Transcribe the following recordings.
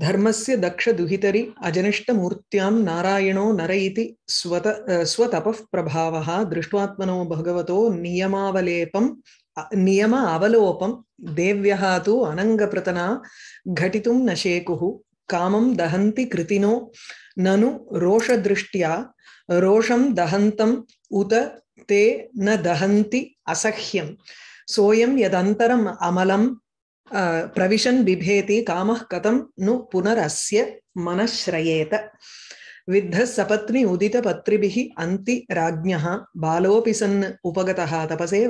धर्मस्य दक्षदुहितरि अजनिष्टमूर्त्यां नारायणो नर इति स्वत स्वतपः प्रभावः दृष्ट्वात्मनो भगवतो नियमावलेपं नियम अवलोपं देव्यः तु अनङ्गप्रतना न शेकु कामं दहन्ति कृतिनो ननु रोषदृष्ट्या रोषं दहन्तम् उत ते न दहंति असह्यम सोऽयं यदंतरम अमलं प्रविशन् बिभेति कामः कथं नु पुनरस्य मनश्रयेत विद्धः सपत्नि उदितपत्रिभिः अन्ति राज्ञः बालोऽपि सन् उपगतः तपसे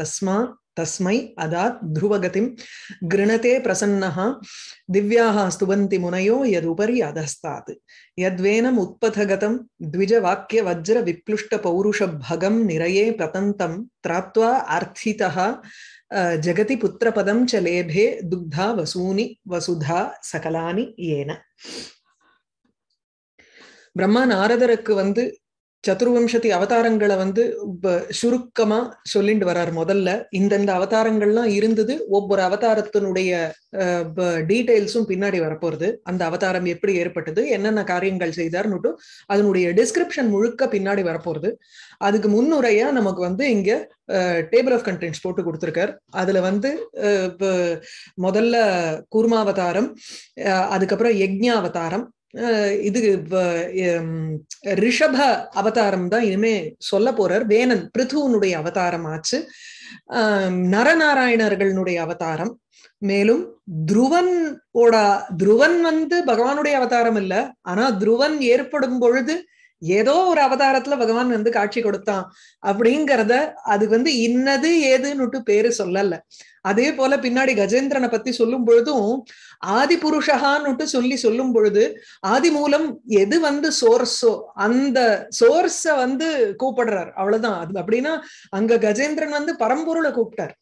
तस्मा तस्मै अदात् ध्रुवगतिं गृणते प्रसन्नः दिव्याः स्तुवन्ति मुनयो यदुपरि अधस्तात् यद्वेनम् उत्पथगतं द्विजवाक्यवज्रविप्लुष्टपौरुषभगं निरये प्रतन्तं त्राप्त्वा आर्थितः ஜெகதி புத்திரபதம் சலேபே துக்தா வசூனி வசுதா சகலானி ஏன பிரம்மா நாரதருக்கு வந்து சதுர்விம்சதி அவதாரங்களை வந்து சுருக்கமா சொல்லிட்டு வர்றார் முதல்ல இந்தந்த அவதாரங்கள்லாம் இருந்தது ஒவ்வொரு அவதாரத்தினுடைய டீடைல்ஸும் பின்னாடி வரப்போறது அந்த அவதாரம் எப்படி ஏற்பட்டது என்னென்ன காரியங்கள் செய்தார்னுட்டு அதனுடைய டிஸ்கிரிப்ஷன் முழுக்க பின்னாடி வரப்போறது அதுக்கு முன்னுரையா நமக்கு வந்து இங்க டேபிள் ஆஃப் கண்டென்ட்ஸ் போட்டு கொடுத்துருக்கார் அதுல வந்து முதல்ல கூர்மாவதாரம் அதுக்கப்புறம் யக்ஞாவதாரம் இது ரிஷப அவதாரம் தான் இனிமே சொல்ல போறார் வேணன் பிருத்துவனுடைய அவதாரம் ஆச்சு நரநாராயணர்களுடைய அவதாரம் மேலும் துருவன் ஓட துருவன் வந்து பகவானுடைய அவதாரம் இல்ல ஆனா துருவன் ஏற்படும் பொழுது ஏதோ ஒரு அவதாரத்துல பகவான் வந்து காட்சி கொடுத்தான் அப்படிங்கிறத அது வந்து இன்னது ஏதுன்னுட்டு பேரு சொல்லல அதே போல பின்னாடி கஜேந்திரனை பத்தி சொல்லும் பொழுதும் ஆதி புருஷகான்னு சொல்லி சொல்லும் பொழுது ஆதி மூலம் எது வந்து சோர்ஸோ அந்த சோர்ஸ வந்து கூப்பிடுறார் அவ்வளவுதான் அது அப்படின்னா அங்க கஜேந்திரன் வந்து பரம்பொருளை கூப்பிட்டார்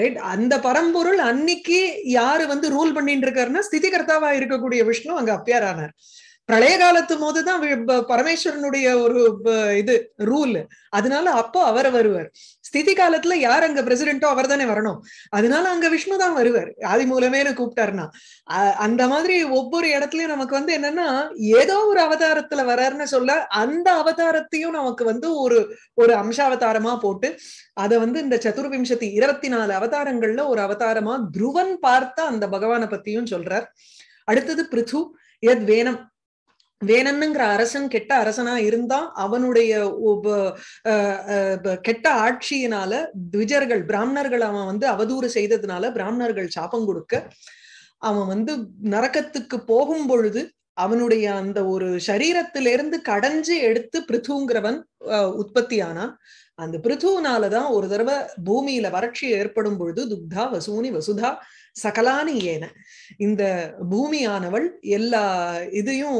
ரைட் அந்த பரம்பொருள் அன்னைக்கு யாரு வந்து ரூல் பண்ணிட்டு இருக்காருன்னா ஸ்திதிகர்த்தாவா இருக்கக்கூடிய விஷ்ணு அங்க அப்பியார் ஆனார் பிரளய காலத்து போதுதான் பரமேஸ்வரனுடைய ஒரு இது ரூல் அதனால அப்போ அவர் வருவார் ஸ்திதி காலத்துல யார் அங்க பிரசிடென்ட்டோ அவர் தானே வரணும் அதனால அங்க விஷ்ணு தான் வருவார் ஆதி மூலமேனு கூப்பிட்டாருன்னா அந்த மாதிரி ஒவ்வொரு இடத்துலயும் நமக்கு வந்து என்னன்னா ஏதோ ஒரு அவதாரத்துல வர்றாருன்னு சொல்ல அந்த அவதாரத்தையும் நமக்கு வந்து ஒரு ஒரு அம்சாவதாரமா போட்டு அதை வந்து இந்த சதுர்விம்சத்தி இருபத்தி நாலு அவதாரங்கள்ல ஒரு அவதாரமா துருவன் பார்த்த அந்த பகவானை பத்தியும் சொல்றார் அடுத்தது பிருத்து எத் வேனம் வேணன்னுங்கிற அரசன் கெட்ட அரசனா இருந்தா அவனுடைய கெட்ட ஆட்சியினால துவிஜர்கள் பிராமணர்கள் அவன் வந்து அவதூறு செய்ததுனால பிராமணர்கள் சாபம் கொடுக்க அவன் வந்து நரக்கத்துக்கு போகும் பொழுது அவனுடைய அந்த ஒரு சரீரத்திலிருந்து கடைஞ்சு எடுத்து பிருத்துங்கிறவன் உற்பத்தி ஆனான் அந்த பிருத்துனாலதான் ஒரு தடவை பூமியில வறட்சி ஏற்படும் பொழுது துக்தா வசூனி வசுதா சகலானி ஏன இந்த பூமியானவள் எல்லா இதையும்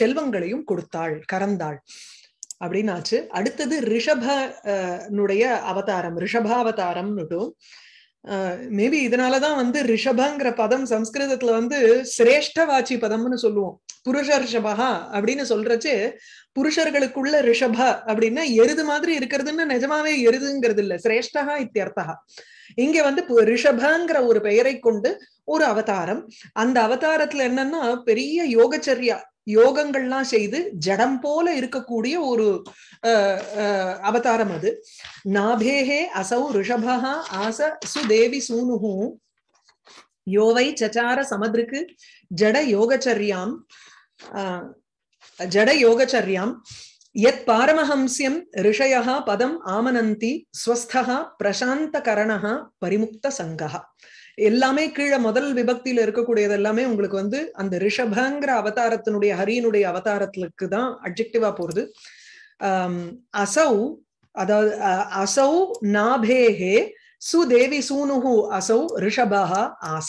செல்வங்களையும் கொடுத்தாள் கறந்தாள் அப்படின்னாச்சு அடுத்தது ரிஷபனுடைய அவதாரம் ரிஷபாவதாரம்னுட்டும் மேபி இதனாலதான் வந்து ரிஷபங்கிற பதம் சம்ஸ்கிருதத்துல வந்து சிரேஷ்ட வாச்சி பதம்னு சொல்லுவோம் புருஷ ரிஷபா அப்படின்னு சொல்றச்சு புருஷர்களுக்குள்ள ரிஷப அப்படின்னா எருது மாதிரி இருக்கிறதுன்னு நிஜமாவே எருதுங்கிறது இல்ல சிரேஷ்டகா இத்தியர்த்தா இங்க வந்து ரிஷபங்கிற ஒரு பெயரை கொண்டு ஒரு அவதாரம் அந்த அவதாரத்துல என்னன்னா பெரிய யோகச்சரியா யோகங்கள்லாம் செய்து ஜடம் போல இருக்கக்கூடிய ஒரு அவதாரம் அது நாபேகே அசௌ ரிஷபா ஆச சுதேவி சூனுகு யோவை சச்சார சமதிருக்கு ஜட யோகச்சரியாம் ஜட யோகச்சரியாம் எத் பாரமஹம்சியம் ரிஷயா பதம் ஆமனந்தி ஸ்வஸ்தகா பிரசாந்த கரணா பரிமுக்த சங்கஹா எல்லாமே கீழே முதல் விபக்தியில இருக்கக்கூடியது எல்லாமே உங்களுக்கு வந்து அந்த ரிஷபங்கிற அவதாரத்தினுடைய ஹரியனுடைய அவதாரத்துக்கு தான் அப்ஜெக்டிவா போறது அசௌ அதாவது அசௌ நாபேஹே சுதேவி சூனுஹு அசௌ ரிஷபா ஆச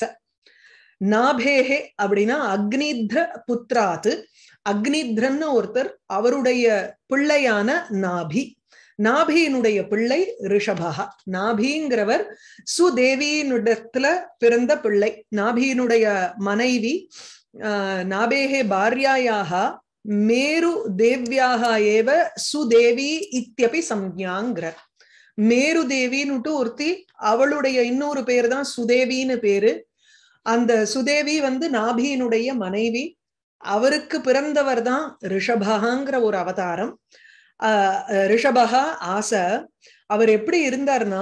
நாபேஹே அப்படின்னா அக்னித்ர புத்திராத்து அக்னித்ரன்னு ஒருத்தர் அவருடைய பிள்ளையான நாபி நாபியினுடைய பிள்ளை ரிஷபகா நாபிங்கிறவர் சுதேவியினுடத்துல பிறந்த பிள்ளை நாபியினுடைய மனைவி ஆஹ் நாபேகே பாரியாயாக மேரு தேவியாக ஏவ சுதேவி இத்தியபி சம்யாங்கிறார் மேரு தேவின்னுட்டு ஒருத்தி அவளுடைய இன்னொரு பேர் தான் சுதேவின்னு பேரு அந்த சுதேவி வந்து நாபியினுடைய மனைவி அவருக்கு பிறந்தவர் தான் ரிஷபகாங்கிற ஒரு அவதாரம் ரிஷபகா ஆசை அவர் எப்படி இருந்தார்னா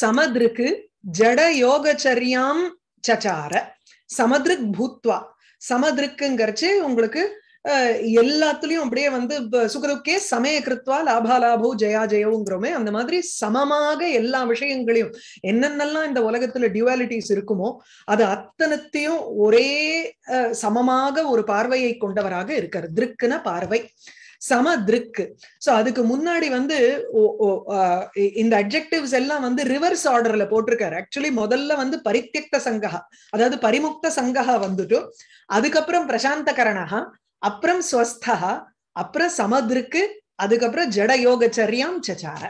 சமதிருக்கு ஜட யோகச்சரியாம் சச்சார சமதிருக் பூத்வா சமதிருக்குங்கிறச்சு உங்களுக்கு எல்லாத்துலயும் அப்படியே வந்து சுகதுக்கே சமய கிருத்வா லாபாலாபோ ஜயா ஜெயோங்கிறோமே அந்த மாதிரி சமமாக எல்லா விஷயங்களையும் என்னென்னலாம் இந்த உலகத்துல டியூவாலிட்டிஸ் இருக்குமோ அது அத்தனத்தையும் ஒரே சமமாக ஒரு பார்வையை கொண்டவராக இருக்கார் திருக்குன பார்வை சம திருக்கு சோ அதுக்கு முன்னாடி வந்து இந்த அப்ஜெக்டிவ்ஸ் எல்லாம் வந்து ரிவர்ஸ் ஆர்டர்ல போட்டிருக்காரு ஆக்சுவலி முதல்ல வந்து பரித்தியக்த சங்கஹா அதாவது பரிமுக்த சங்கஹா வந்துட்டு அதுக்கப்புறம் பிரசாந்த கரணா அப்புறம் ஸ்வஸ்தா அப்புறம் சமதிருக்கு அதுக்கப்புறம் ஜட சரியாம் சச்சார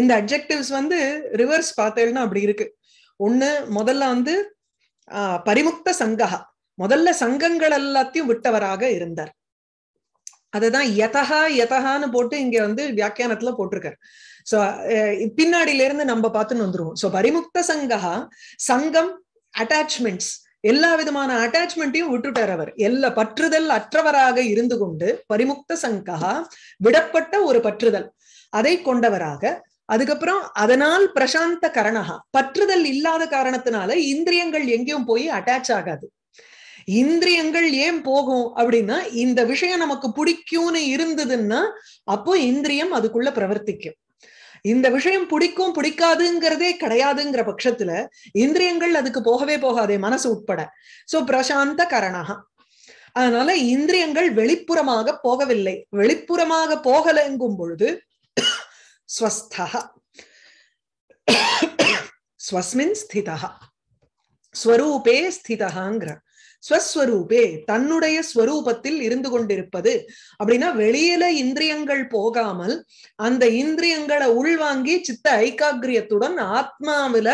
இந்த அப்ஜெக்டிவ்ஸ் வந்து ரிவர்ஸ் பார்த்தேன்னா அப்படி இருக்கு ஒண்ணு முதல்ல வந்து பரிமுக்த சங்கஹா முதல்ல சங்கங்கள் எல்லாத்தையும் விட்டவராக இருந்தார் அததான் யதகா யதகான்னு போட்டு இங்க வந்து வியாக்கியானத்துல போட்டிருக்காரு சோ பின்னாடியில இருந்து நம்ம பார்த்துன்னு வந்துருவோம் சோ பரிமுக்த சங்கா சங்கம் அட்டாச்மெண்ட்ஸ் எல்லா விதமான அட்டாச்மெண்ட்டையும் விட்டுட்டார் அவர் எல்லா பற்றுதல் அற்றவராக இருந்து கொண்டு பரிமுக்த சங்கா விடப்பட்ட ஒரு பற்றுதல் அதை கொண்டவராக அதுக்கப்புறம் அதனால் பிரசாந்த கரணகா பற்றுதல் இல்லாத காரணத்தினால இந்திரியங்கள் எங்கேயும் போய் அட்டாச் ஆகாது இந்திரியங்கள் ஏன் போகும் அப்படின்னா இந்த விஷயம் நமக்கு பிடிக்கும்னு இருந்ததுன்னா அப்போ இந்திரியம் அதுக்குள்ள பிரவர்த்திக்கும் இந்த விஷயம் பிடிக்கும் பிடிக்காதுங்கிறதே கிடையாதுங்கிற பட்சத்துல இந்திரியங்கள் அதுக்கு போகவே போகாதே மனசு உட்பட சோ பிரசாந்த கரணாக அதனால இந்திரியங்கள் வெளிப்புறமாக போகவில்லை வெளிப்புறமாக போகலங்கும் பொழுது ஸ்வஸ்தகா ஸ்வஸ்மின் ஸ்திதா ஸ்வரூபே ஸ்திதகாங்கிற ஸ்வஸ்வரூபே தன்னுடைய ஸ்வரூபத்தில் இருந்து கொண்டிருப்பது அப்படின்னா வெளியில இந்திரியங்கள் போகாமல் அந்த இந்திரியங்களை உள்வாங்கி சித்த ஐக்காகிரியத்துடன் ஆத்மாவில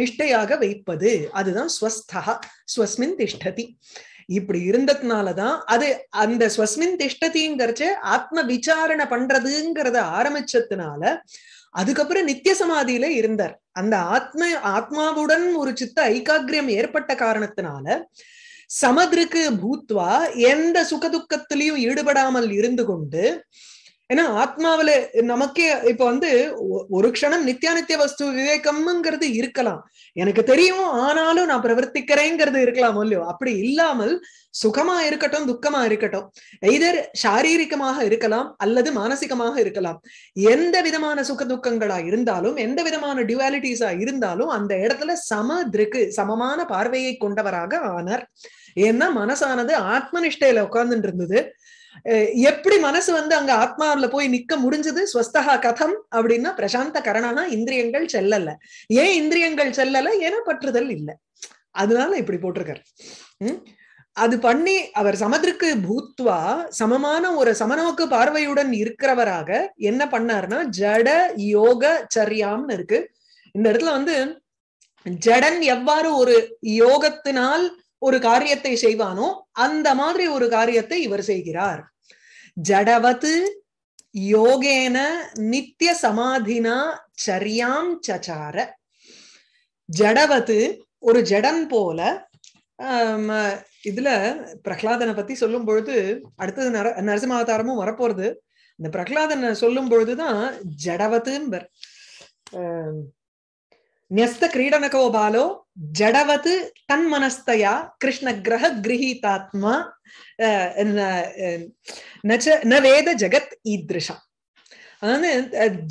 நிஷ்டையாக வைப்பது அதுதான் ஸ்வஸ்தா ஸ்வஸ்மின் திஷ்டதி இப்படி இருந்ததுனாலதான் அது அந்த ஸ்வஸ்மின் திஷ்டதிங்கிறச்ச ஆத்ம விசாரணை பண்றதுங்கிறத ஆரம்பிச்சதுனால அதுக்கப்புறம் நித்திய சமாதியில இருந்தார் அந்த ஆத்ம ஆத்மாவுடன் ஒரு சித்த ஐக்காகிரியம் ஏற்பட்ட காரணத்தினால சமதிருக்கு பூத்வா எந்த சுகதுக்கத்திலையும் ஈடுபடாமல் இருந்து கொண்டு ஏன்னா ஆத்மாவில நமக்கே இப்ப வந்து ஒரு க்ஷணம் நித்தியானித்திய வஸ்து விவேகம்ங்கிறது இருக்கலாம் எனக்கு தெரியும் ஆனாலும் நான் பிரவர்த்திக்கிறேங்கிறது இருக்கலாம் இல்லையோ அப்படி இல்லாமல் சுகமா இருக்கட்டும் துக்கமா இருக்கட்டும் எய்தர் சாரீரிகமாக இருக்கலாம் அல்லது மானசிகமாக இருக்கலாம் எந்த விதமான சுக துக்கங்களா இருந்தாலும் எந்த விதமான டியூவாலிட்டிஸா இருந்தாலும் அந்த இடத்துல சம திருக்கு சமமான பார்வையை கொண்டவராக ஆனார் ஏன்னா மனசானது ஆத்மனிஷ்டையில உட்கார்ந்துட்டு இருந்தது எப்படி மனசு வந்து அங்க ஆத்மாவில போய் நிக்க முடிஞ்சது ஸ்வஸ்தகா கதம் அப்படின்னா பிரசாந்த கரணனா இந்திரியங்கள் செல்லல ஏன் இந்திரியங்கள் செல்லல ஏன்னா பற்றுதல் இல்லை அதனால இப்படி போட்டிருக்காரு உம் அது பண்ணி அவர் சமதிற்கு பூத்வா சமமான ஒரு சமநோக்கு பார்வையுடன் இருக்கிறவராக என்ன பண்ணார்னா ஜட யோக சரியாம்னு இருக்கு இந்த இடத்துல வந்து ஜடன் எவ்வாறு ஒரு யோகத்தினால் ஒரு காரியத்தை செய்வானோ அந்த மாதிரி ஒரு காரியத்தை இவர் செய்கிறார் ஜடவது யோகேன நித்திய சமாதினா சரியாம் சச்சார ஜடவது ஒரு ஜடன் போல இதுல பிரகலாதனை பத்தி சொல்லும் பொழுது அடுத்தது நர நரசிம்மாவதாரமும் வரப்போறது இந்த பிரகலாதனை சொல்லும் பொழுதுதான் ஜடவத்துன்பர் நியஸ்த கிரீடனகோ பாலோ ஜடவது தன்மனஸ்தயா கிருஷ்ண கிரக கிரகீதாத்மா ந வேத ஜெகத் ஈத்ருஷா அதாவது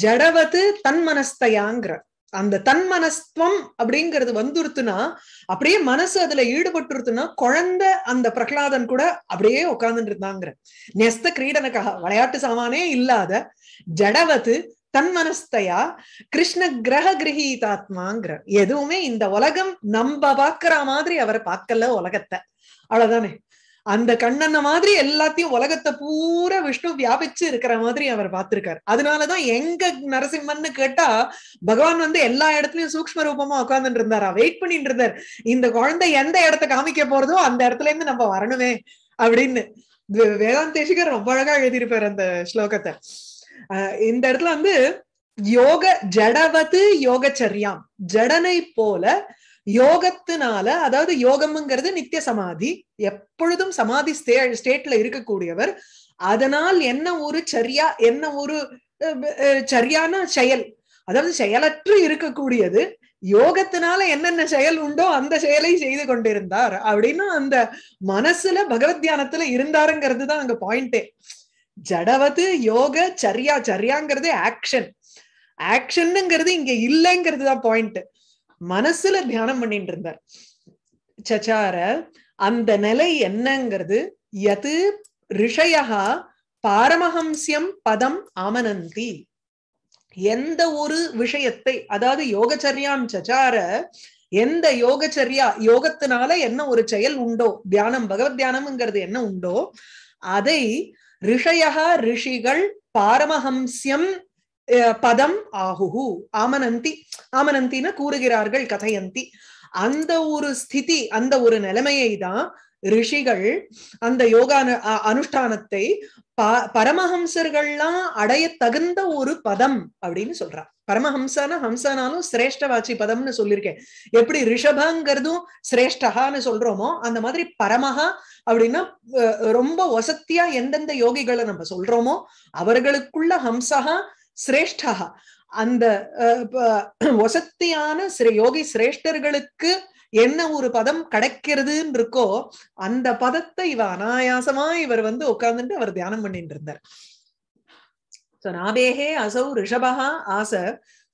ஜடவது தன்மனஸ்தயாங்கிற அந்த தன்மனஸ்துவம் அப்படிங்கிறது வந்துருத்துனா அப்படியே மனசு அதுல ஈடுபட்டுருத்துனா குழந்தை அந்த பிரகலாதன் கூட அப்படியே உட்கார்ந்துட்டு இருந்தாங்கிற நெஸ்த கிரீடனுக்காக விளையாட்டு சாமானே இல்லாத ஜடவது தன்மனஸ்தையா கிருஷ்ண கிரக கிரகீதாத்மாங்கிற எதுவுமே இந்த உலகம் நம்ம பாக்குற மாதிரி அவர் பார்க்கல உலகத்தை அவ்வளவுதானே அந்த கண்ணன் மாதிரி எல்லாத்தையும் உலகத்தை பூரா விஷ்ணு வியாபிச்சு இருக்கிற மாதிரி அவர் பார்த்திருக்காரு அதனாலதான் எங்க நரசிம்மன்னு கேட்டா பகவான் வந்து எல்லா இடத்துலயும் சூக்ம ரூபமா உட்கார்ந்துட்டு இருந்தாரா வெயிட் பண்ணிட்டு இருந்தார் இந்த குழந்தை எந்த இடத்த காமிக்க போறதோ அந்த இடத்துல இருந்து நம்ம வரணுமே அப்படின்னு வேதாந்தேஷிகர் ரொம்ப அழகா எழுதியிருப்பார் அந்த ஸ்லோகத்தை இந்த இடத்துல வந்து யோக ஜடவது யோகச்சரியாம் ஜடனை போல யோகத்தினால அதாவது யோகம்ங்கிறது நித்திய சமாதி எப்பொழுதும் சமாதி ஸ்டே ஸ்டேட்ல இருக்கக்கூடியவர் அதனால் என்ன ஒரு சரியா என்ன ஒரு சரியான செயல் அதாவது செயலற்று இருக்கக்கூடியது யோகத்தினால என்னென்ன செயல் உண்டோ அந்த செயலை செய்து கொண்டிருந்தார் அப்படின்னா அந்த மனசுல பகவத் தியானத்துல இருந்தாருங்கிறது தான் அங்க பாயிண்டே ஜடவது யோக சரியா சரியாங்கிறது ஆக்ஷன் ஆக்ஷன்ங்கிறது இங்க இல்லைங்கிறது தான் பாயிண்ட் மனசுல தியானம் பண்ணிட்டு இருந்தார் சச்சார அந்த நிலை என்னங்கிறது எது ரிஷயா பாரமஹம்சியம் பதம் அமனந்தி எந்த ஒரு விஷயத்தை அதாவது யோகச்சரியாம் சச்சார எந்த யோகச்சரியா யோகத்தினால என்ன ஒரு செயல் உண்டோ தியானம் பகவத் தியானம்ங்கிறது என்ன உண்டோ அதை ரிஷயா ரிஷிகள் பாரமஹம்சியம் பதம் ஆகுஹு ஆமனந்தி ஆமனந்தின கூறுகிறார்கள் கதையந்தி அந்த ஒரு ஸ்திதி அந்த ஒரு நிலைமையை தான் ரிஷிகள் அந்த யோகா அனுஷ்டானத்தை பரமஹம்சர்கள்லாம் அடைய தகுந்த ஒரு பதம் அப்படின்னு சொல்றான் பரமஹம்சான ஹம்சானாலும் சிரேஷ்டவாச்சி பதம்னு சொல்லியிருக்கேன் எப்படி ரிஷபங்கிறதும் சிரேஷ்டகான்னு சொல்றோமோ அந்த மாதிரி பரமஹா அப்படின்னா ரொம்ப வசத்தியா எந்தெந்த யோகிகளை நம்ம சொல்றோமோ அவர்களுக்குள்ள ஹம்சகா சிரேஷ்டகா அந்த வசத்தியான யோகி சிரேஷ்டர்களுக்கு என்ன ஒரு பதம் கிடைக்கிறதுன்னு இருக்கோ அந்த பதத்தை இவ அனாயாசமா இவர் வந்து உட்கார்ந்துட்டு அவர் தியானம் பண்ணிட்டு இருந்தார் சோ நாபேகே அசௌ ரிஷபஹா ஆச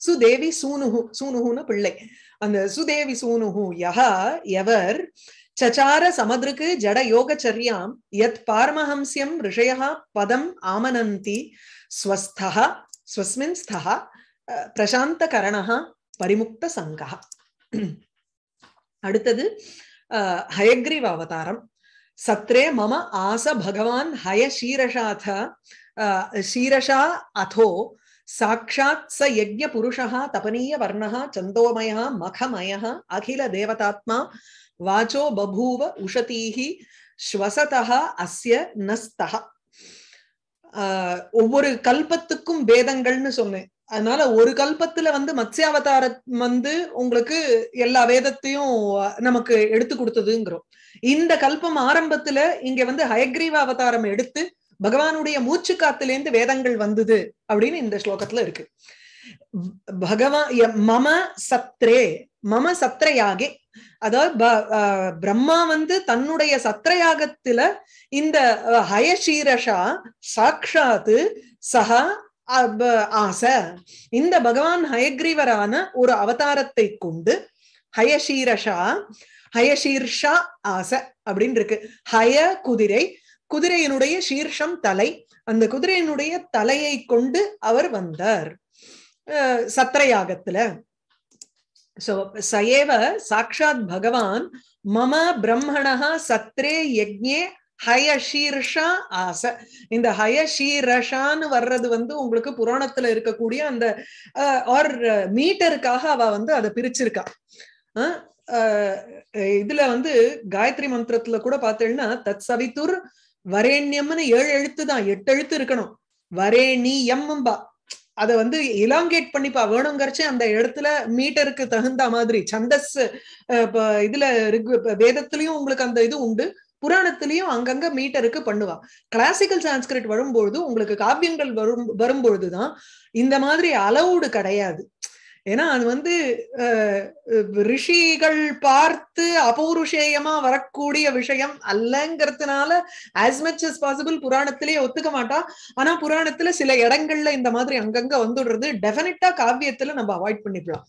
சுதேவி சூனுஹு சூனுஹுன்னு பிள்ளை அந்த சுதேவி சூனுஹு யஹா எவர் சச்சார சமதிருக்கு ஜட யோகச்சரியாம் எத் பார்மஹம்சியம் ரிஷயா பதம் ஆமனந்தி ஸ்வஸ்தா ஸ்வஸ்மின் ஸ்தா பிரசாந்த கரணா பரிமுக்த சங்கா அடுத்தது ஹயக்ரீவ அவதாரம் சத்ரே மம ஆச பகவான் ஹய ஷீரஷாத ஷீரஷா அதோ சாட்சாத் ச யஜ்ஞ புருஷா தபனீய வர்ணா சந்தோமயா மகமய அகில தேவதாத்மா வாச்சோ பபூவ உஷதீஹி ஸ்வசதா அஸ்ய நஸ்தா ஒவ்வொரு கல்பத்துக்கும் வேதங்கள்னு சொன்னேன் அதனால ஒரு கல்பத்துல வந்து மத்ஸ்யாவதார வந்து உங்களுக்கு எல்லா வேதத்தையும் நமக்கு எடுத்து கொடுத்ததுங்கிறோம் இந்த கல்பம் ஆரம்பத்துல இங்க வந்து ஹயக்ரீவ அவதாரம் எடுத்து பகவானுடைய மூச்சு காத்திலேருந்து வேதங்கள் வந்தது அப்படின்னு இந்த ஸ்லோகத்துல இருக்கு பகவான் மம சத்ரே மம சத்ரையாகே அதாவது பிரம்மா வந்து தன்னுடைய சத்ரயாகத்துல இந்த ஹயசீரஷா சாட்சாத்து சஹா ஆசை இந்த பகவான் ஹயக்ரீவரான ஒரு அவதாரத்தை கொண்டு ஹயசீரஷா ஹயசீர்ஷா ஆசை அப்படின்னு இருக்கு ஹய குதிரை குதிரையினுடைய சீர்ஷம் தலை அந்த குதிரையினுடைய தலையை கொண்டு அவர் வந்தார் சத்திரயாகத்துல சோ சயேவ சாட்சாத் பகவான் மம பிரம்மணா சத்ரே யஜ்ஞே ஷீர்ஷா ஆசை இந்த ஷீரஷான்னு வர்றது வந்து உங்களுக்கு புராணத்துல இருக்கக்கூடிய அந்த ஆர் மீட்டருக்காக அவ வந்து அதை பிரிச்சிருக்கா இதுல வந்து காயத்ரி மந்திரத்துல கூட பார்த்தேன்னா தத் சவித்துர் வரேண்யம்னு ஏழு எழுத்து தான் எட்டு எழுத்து இருக்கணும் வரேணி எம்மம்பா அதை வந்து இலாங்கேட் பண்ணிப்பா வேணுங்கிறச்சு அந்த இடத்துல மீட்டருக்கு தகுந்த மாதிரி சந்தஸ் இதுல வேதத்திலயும் உங்களுக்கு அந்த இது உண்டு புராணத்திலையும் அங்கங்க மீட்டருக்கு பண்ணுவா கிளாசிக்கல் சான்ஸ்கிரிட் வரும்பொழுது உங்களுக்கு காவியங்கள் வரும் வரும்பொழுதுதான் இந்த மாதிரி அளவுடு கிடையாது ஏன்னா அது வந்து ரிஷிகள் பார்த்து அபௌருஷேயமா வரக்கூடிய விஷயம் அல்லங்கிறதுனால ஆஸ் மச் அஸ் பாசிபிள் புராணத்திலேயே ஒத்துக்க மாட்டா ஆனா புராணத்துல சில இடங்கள்ல இந்த மாதிரி அங்கங்க வந்துடுறது டெஃபினட்டா காவியத்துல நம்ம அவாய்ட் பண்ணிக்கலாம்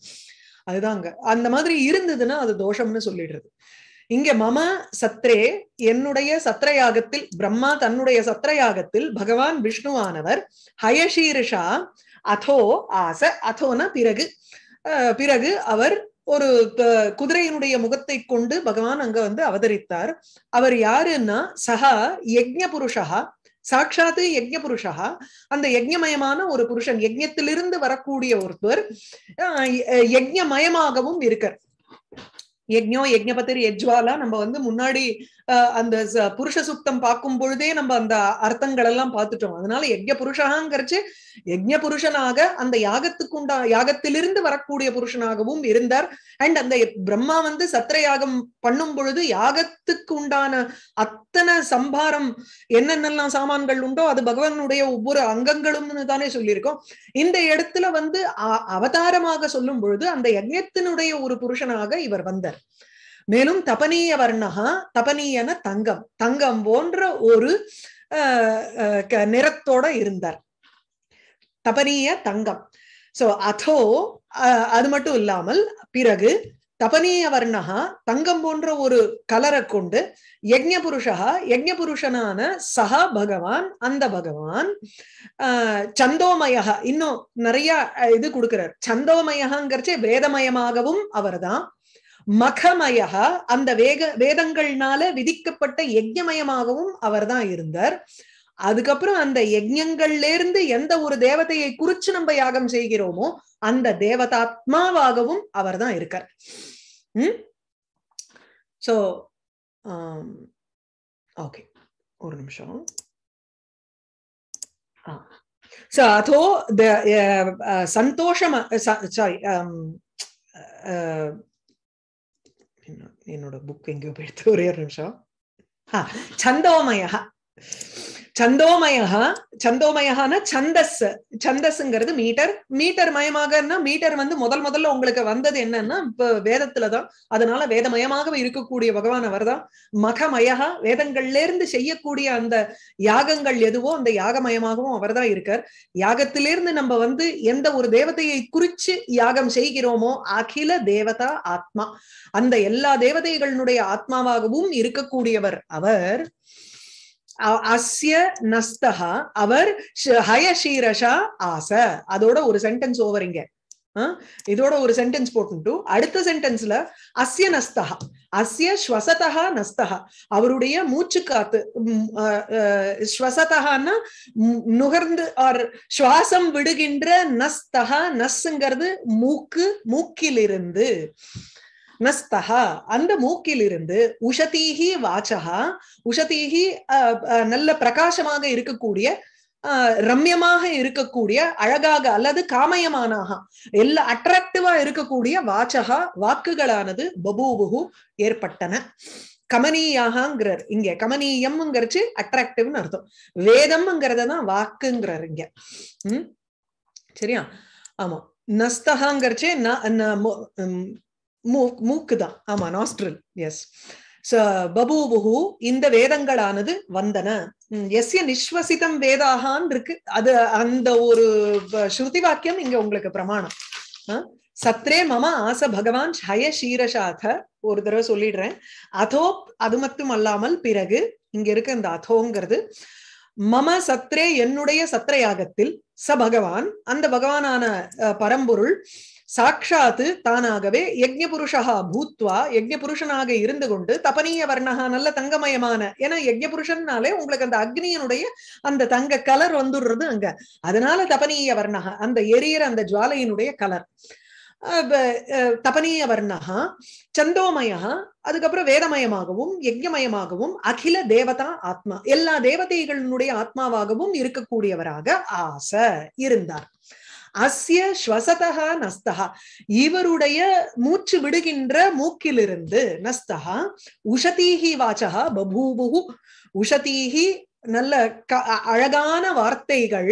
அதுதாங்க அந்த மாதிரி இருந்ததுன்னா அது தோஷம்னு சொல்லிடுறது இங்க மம சத்ரே என்னுடைய சத்ரயாகத்தில் பிரம்மா தன்னுடைய சத்ரயாகத்தில் பகவான் விஷ்ணுவானவர் ஹயஷீரிஷா அதோ ஆச அதோனா பிறகு பிறகு அவர் ஒரு குதிரையினுடைய முகத்தை கொண்டு பகவான் அங்க வந்து அவதரித்தார் அவர் யாருன்னா சஹா யஜ்ய புருஷா சாட்சாத்து யஜ்ய புருஷா அந்த யஜ்யமயமான ஒரு புருஷன் யஜ்யத்திலிருந்து வரக்கூடிய ஒருத்தர் யஜ்யமயமாகவும் இருக்கார் யஜ்யோ யஜ்ஞபத்திரி யஜ்வாலா நம்ம வந்து முன்னாடி அந்த புருஷ சுத்தம் பார்க்கும் பொழுதே நம்ம அந்த அர்த்தங்கள் எல்லாம் பார்த்துட்டோம் அதனால யஜ்ய புருஷாங்கிறச்சு யஜ்ய புருஷனாக அந்த யாகத்துக்கு உண்டா யாகத்திலிருந்து வரக்கூடிய புருஷனாகவும் இருந்தார் அண்ட் அந்த பிரம்மா வந்து சத்திர யாகம் பண்ணும் பொழுது யாகத்துக்கு உண்டான அத்தனை சம்பாரம் என்னென்னலாம் சாமான்கள் உண்டோ அது பகவானுடைய ஒவ்வொரு அங்கங்களும்னு தானே சொல்லியிருக்கோம் இந்த இடத்துல வந்து அவதாரமாக சொல்லும் பொழுது அந்த யஜ்யத்தினுடைய ஒரு புருஷனாக இவர் வந்தார் மேலும் தபனீய வர்ணகா தபனீயன தங்கம் தங்கம் போன்ற ஒரு நிறத்தோட இருந்தார் தபனீய தங்கம் சோ அதோ அது மட்டும் இல்லாமல் பிறகு தபனீய வர்ணகா தங்கம் போன்ற ஒரு கலரை கொண்டு யஜ்ஞ புருஷா யஜ்ஞ புருஷனான சஹா பகவான் அந்த பகவான் சந்தோமயக இன்னும் நிறைய இது கொடுக்கிறார் சந்தோமயகாங்கிறச்சே வேதமயமாகவும் அவர்தான் மகமயா அந்த வேக வேதங்கள்னால விதிக்கப்பட்ட யஜ்யமயமாகவும் அவர் தான் இருந்தார் அதுக்கப்புறம் அந்த யஜ்யங்கள்ல இருந்து எந்த ஒரு தேவதையை குறிச்சு நம்ம யாகம் செய்கிறோமோ அந்த தேவதாத்மாவாகவும் அவர் தான் இருக்கார் உம் சோ ஓகே ஒரு நிமிஷம் சோ அதோ சந்தோஷம் சாரி என்னோட புக் எங்கேயோ போயிடுத்து ஒரே ஒரு நிமிஷம் சந்தோமயா சந்தோமயா சந்தோமயான சந்தஸ் சந்தஸ்ங்கிறது மீட்டர் மீட்டர் மயமாகனா மீட்டர் வந்து முதல் முதல்ல உங்களுக்கு வந்தது என்னன்னா இப்ப வேதத்துலதான் அதனால வேதமயமாக இருக்கக்கூடிய பகவான் அவர் தான் மகமயகா வேதங்கள்ல இருந்து செய்யக்கூடிய அந்த யாகங்கள் எதுவோ அந்த யாகமயமாகவும் அவர்தான் இருக்கார் யாகத்திலிருந்து நம்ம வந்து எந்த ஒரு தேவதையை குறிச்சு யாகம் செய்கிறோமோ அகில தேவதா ஆத்மா அந்த எல்லா தேவதைகளுடைய ஆத்மாவாகவும் இருக்கக்கூடியவர் அவர் அஸ்ய நஸ்தஹா அவர் ஹயசீரஷா ஆச அதோட ஒரு சென்டென்ஸ் ஓவர் இங்க இதோட ஒரு சென்டென்ஸ் போட்டு அடுத்த சென்டென்ஸ்ல அஸ்ய நஸ்தஹா அஸ்ய ஸ்வசதா நஸ்தஹா அவருடைய மூச்சு காத்து ஸ்வசதான்னா நுகர்ந்து ஆர் சுவாசம் விடுகின்ற நஸ்தஹா நஸ்ங்கிறது மூக்கு மூக்கிலிருந்து நஸ்தஹா அந்த மூக்கிலிருந்து உஷதீஹி வாச்சகா உஷதீஹி நல்ல பிரகாசமாக இருக்கக்கூடிய ரம்யமாக இருக்கக்கூடிய அழகாக அல்லது காமயமானாக எல்லா அட்ராக்டிவா இருக்கக்கூடிய வாச்சகா வாக்குகளானது பபூபுகு ஏற்பட்டன கமனீயாகங்கிறார் இங்க கமனீயம்ங்கிறச்சு அட்ராக்டிவ்னு அர்த்தம் வேதம்ங்கிறத தான் வாக்குங்கிறார் இங்க சரியா ஆமா நஸ்தகாங்கிறச்சே மூக் மூக்கு தான் ஆமா நாஸ்ட்ரல் எஸ் பபூபுகு இந்த வேதங்களானது வந்தன எஸ்ய நிஸ்வசிதம் வேதாகான் இருக்கு அது அந்த ஒரு ஸ்ருதி வாக்கியம் இங்க உங்களுக்கு பிரமாணம் சத்ரே மம ஆச பகவான் ஹய ஷீரஷாத ஒரு தடவை சொல்லிடுறேன் அதோ அது மட்டும் அல்லாமல் பிறகு இங்க இருக்க இந்த அதோங்கிறது மம சத்ரே என்னுடைய சத்ரயாகத்தில் ச பகவான் அந்த பகவானான பரம்பொருள் சாட்சாத் தானாகவே யஜ்ஞபுருஷா பூத்வா புருஷனாக இருந்து கொண்டு தபனீய வர்ணகா நல்ல தங்கமயமான ஏன்னா புருஷன்னாலே உங்களுக்கு அந்த அக்னியனுடைய அந்த தங்க கலர் வந்துடுறது அங்க அதனால தபனீய வர்ணகா அந்த எரியற அந்த ஜுவாலையினுடைய கலர் தபனீய வர்ணகா சந்தோமயா அதுக்கப்புறம் வேதமயமாகவும் யஜ்யமயமாகவும் அகில தேவதா ஆத்மா எல்லா தேவதைகளினுடைய ஆத்மாவாகவும் இருக்கக்கூடியவராக ஆசை இருந்தார் அஸ்ய ஸ்வசதா நஸ்தகா இவருடைய மூச்சு விடுகின்ற மூக்கிலிருந்து நஸ்தகா உஷதீஹி வாச்சகா பபூபுகு உஷதீஹி நல்ல க அழகான வார்த்தைகள்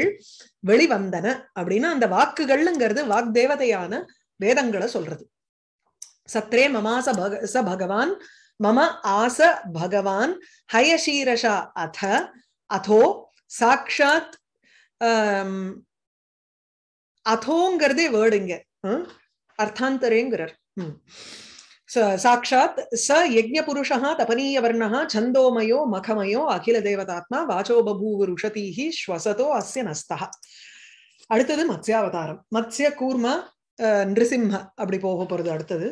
வெளிவந்தன அப்படின்னா அந்த வாக்குகள்ங்கிறது வாக்தேவதையான வேதங்களை சொல்றது சத்ரே மமாச பக ச பகவான் மம ஆச பகவான் ஹயசீரஷா அத அதோ சாட்சாத் அதோங்கிறதே வேர்டுங்க அர்த்தாந்தரேங்கிறார் சாட்சாத் ச யஜ்ய புருஷா தபனீய வர்ணா சந்தோமயோ மகமயோ அகில தேவதாத்மா வாச்சோ பபூவ ருஷதீஹி ஸ்வசதோ அஸ்ய நஸ்தா அடுத்தது மத்ஸ்யாவதாரம் மத்ஸ்ய கூர்ம நிருசிம்ம அப்படி போக போறது அடுத்தது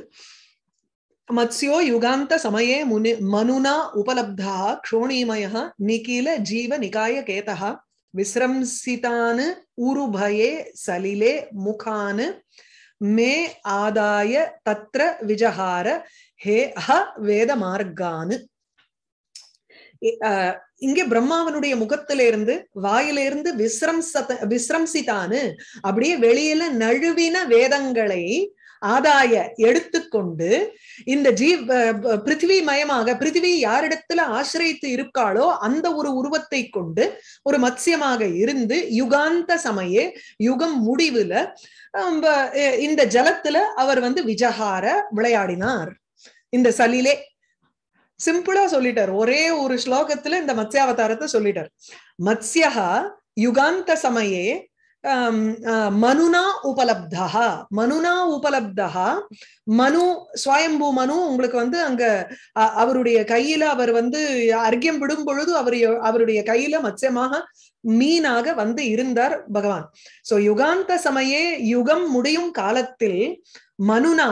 மத்ஸ்யோ யுகாந்த சமயே முனி மனுனா உபலப்தா க்ஷோணீமய நிகில ஜீவ நிகாய கேதா விசிரம்சிதானு உருபயே சலிலே முகானு மே ஆதாய தத்ர விஜஹார ஹே ஹ வேத மார்க்கானு இங்கே பிரம்மாவனுடைய முகத்துல இருந்து வாயிலிருந்து விசிரம் விசிரம்சிதானு அப்படியே வெளியில நழுவின வேதங்களை ஆதாய எடுத்துக்கொண்டு இந்த ஜீ பிருத்திவி மயமாக பிருத்திவி யாரிடத்துல ஆசிரியத்து இருக்காளோ அந்த ஒரு உருவத்தை கொண்டு ஒரு மத்சியமாக இருந்து யுகாந்த சமய யுகம் முடிவுல இந்த ஜலத்துல அவர் வந்து விஜகார விளையாடினார் இந்த சலிலே சிம்பிளா சொல்லிட்டார் ஒரே ஒரு ஸ்லோகத்துல இந்த மத்ஸ்யாவதாரத்தை சொல்லிட்டார் மத்ஸ்யா யுகாந்த சமயே மனுனா உபலப்தா மனுனா உபலப்தா மனு சுவயம்பு மனு உங்களுக்கு வந்து அங்க அவருடைய கையில அவர் வந்து அர்க்கியம் விடும் பொழுது அவருடைய அவருடைய கையில மத்தியமாக மீனாக வந்து இருந்தார் பகவான் சோ யுகாந்த சமயே யுகம் முடியும் காலத்தில் மனுனா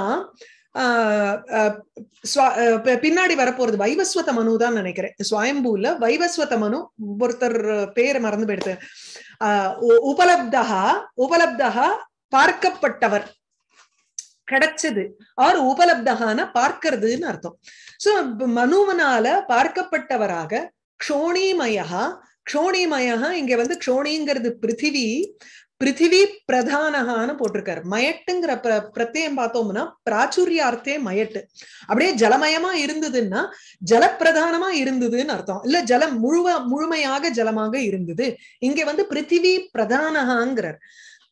பின்னாடி வரப்போறது வைவஸ்வத மனு தான் நினைக்கிறேன் சுவயம்பூல வைவஸ்வத மனு ஒருத்தர் பேர் மறந்து போயிடுத்து உபலப்தகா உபலப்தகா பார்க்கப்பட்டவர் கிடைச்சது ஆர் உபலப்தகான பார்க்கிறதுன்னு அர்த்தம் சோ மனுவனால பார்க்கப்பட்டவராக க்ஷோணிமயா க்ஷோணிமயா இங்க வந்து க்ஷோணிங்கிறது பிருத்திவி பிருத்திவி பிரதானகான்னு போட்டிருக்காரு மயட்டுங்கிற பிர பிரத்தியம் பார்த்தோம்னா பிராச்சுரியார்த்தே மயட்டு அப்படியே ஜலமயமா இருந்ததுன்னா ஜலப்பிரதானமா இருந்ததுன்னு அர்த்தம் இல்ல ஜலம் முழுவ முழுமையாக ஜலமாக இருந்தது இங்க வந்து பிருத்திவி பிரதானகாங்கிறார்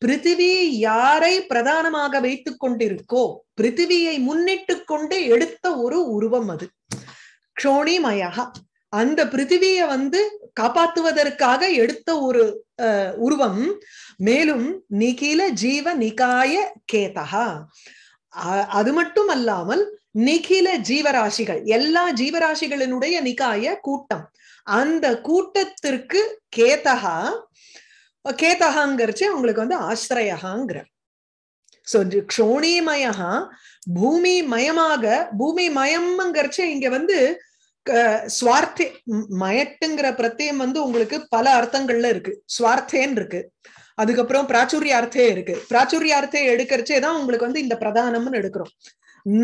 பிருத்திவி யாரை பிரதானமாக வைத்துக் கொண்டிருக்கோ பிருத்திவியை முன்னிட்டு கொண்டு எடுத்த ஒரு உருவம் அது க்ஷோணிமயா அந்த பிருத்திவிய வந்து காப்பாத்துவதற்காக எடுத்த ஒரு உருவம் மேலும் நிகில ஜீவ நிகாய கேதா அது மட்டும் அல்லாமல் நிகில ஜீவராசிகள் எல்லா ஜீவராசிகளினுடைய நிகாய கூட்டம் அந்த கூட்டத்திற்கு கேதகா கேதகாங்கிறச்சு அவங்களுக்கு வந்து ஆசிரயகாங்கிறார் சோ க்ஷோணிமயா பூமி மயமாக பூமி மயம்ங்கிறச்சு இங்க வந்து சுவார்த்தே மயட்டுங்கிற பிரத்தியம் வந்து உங்களுக்கு பல அர்த்தங்கள்ல இருக்கு சுவார்த்தேன்னு இருக்கு அதுக்கப்புறம் பிராச்சுரியார்த்தே இருக்கு பிராச்சுரியார்த்தே எடுக்கிறச்சே தான் உங்களுக்கு வந்து இந்த பிரதானம்னு எடுக்கிறோம்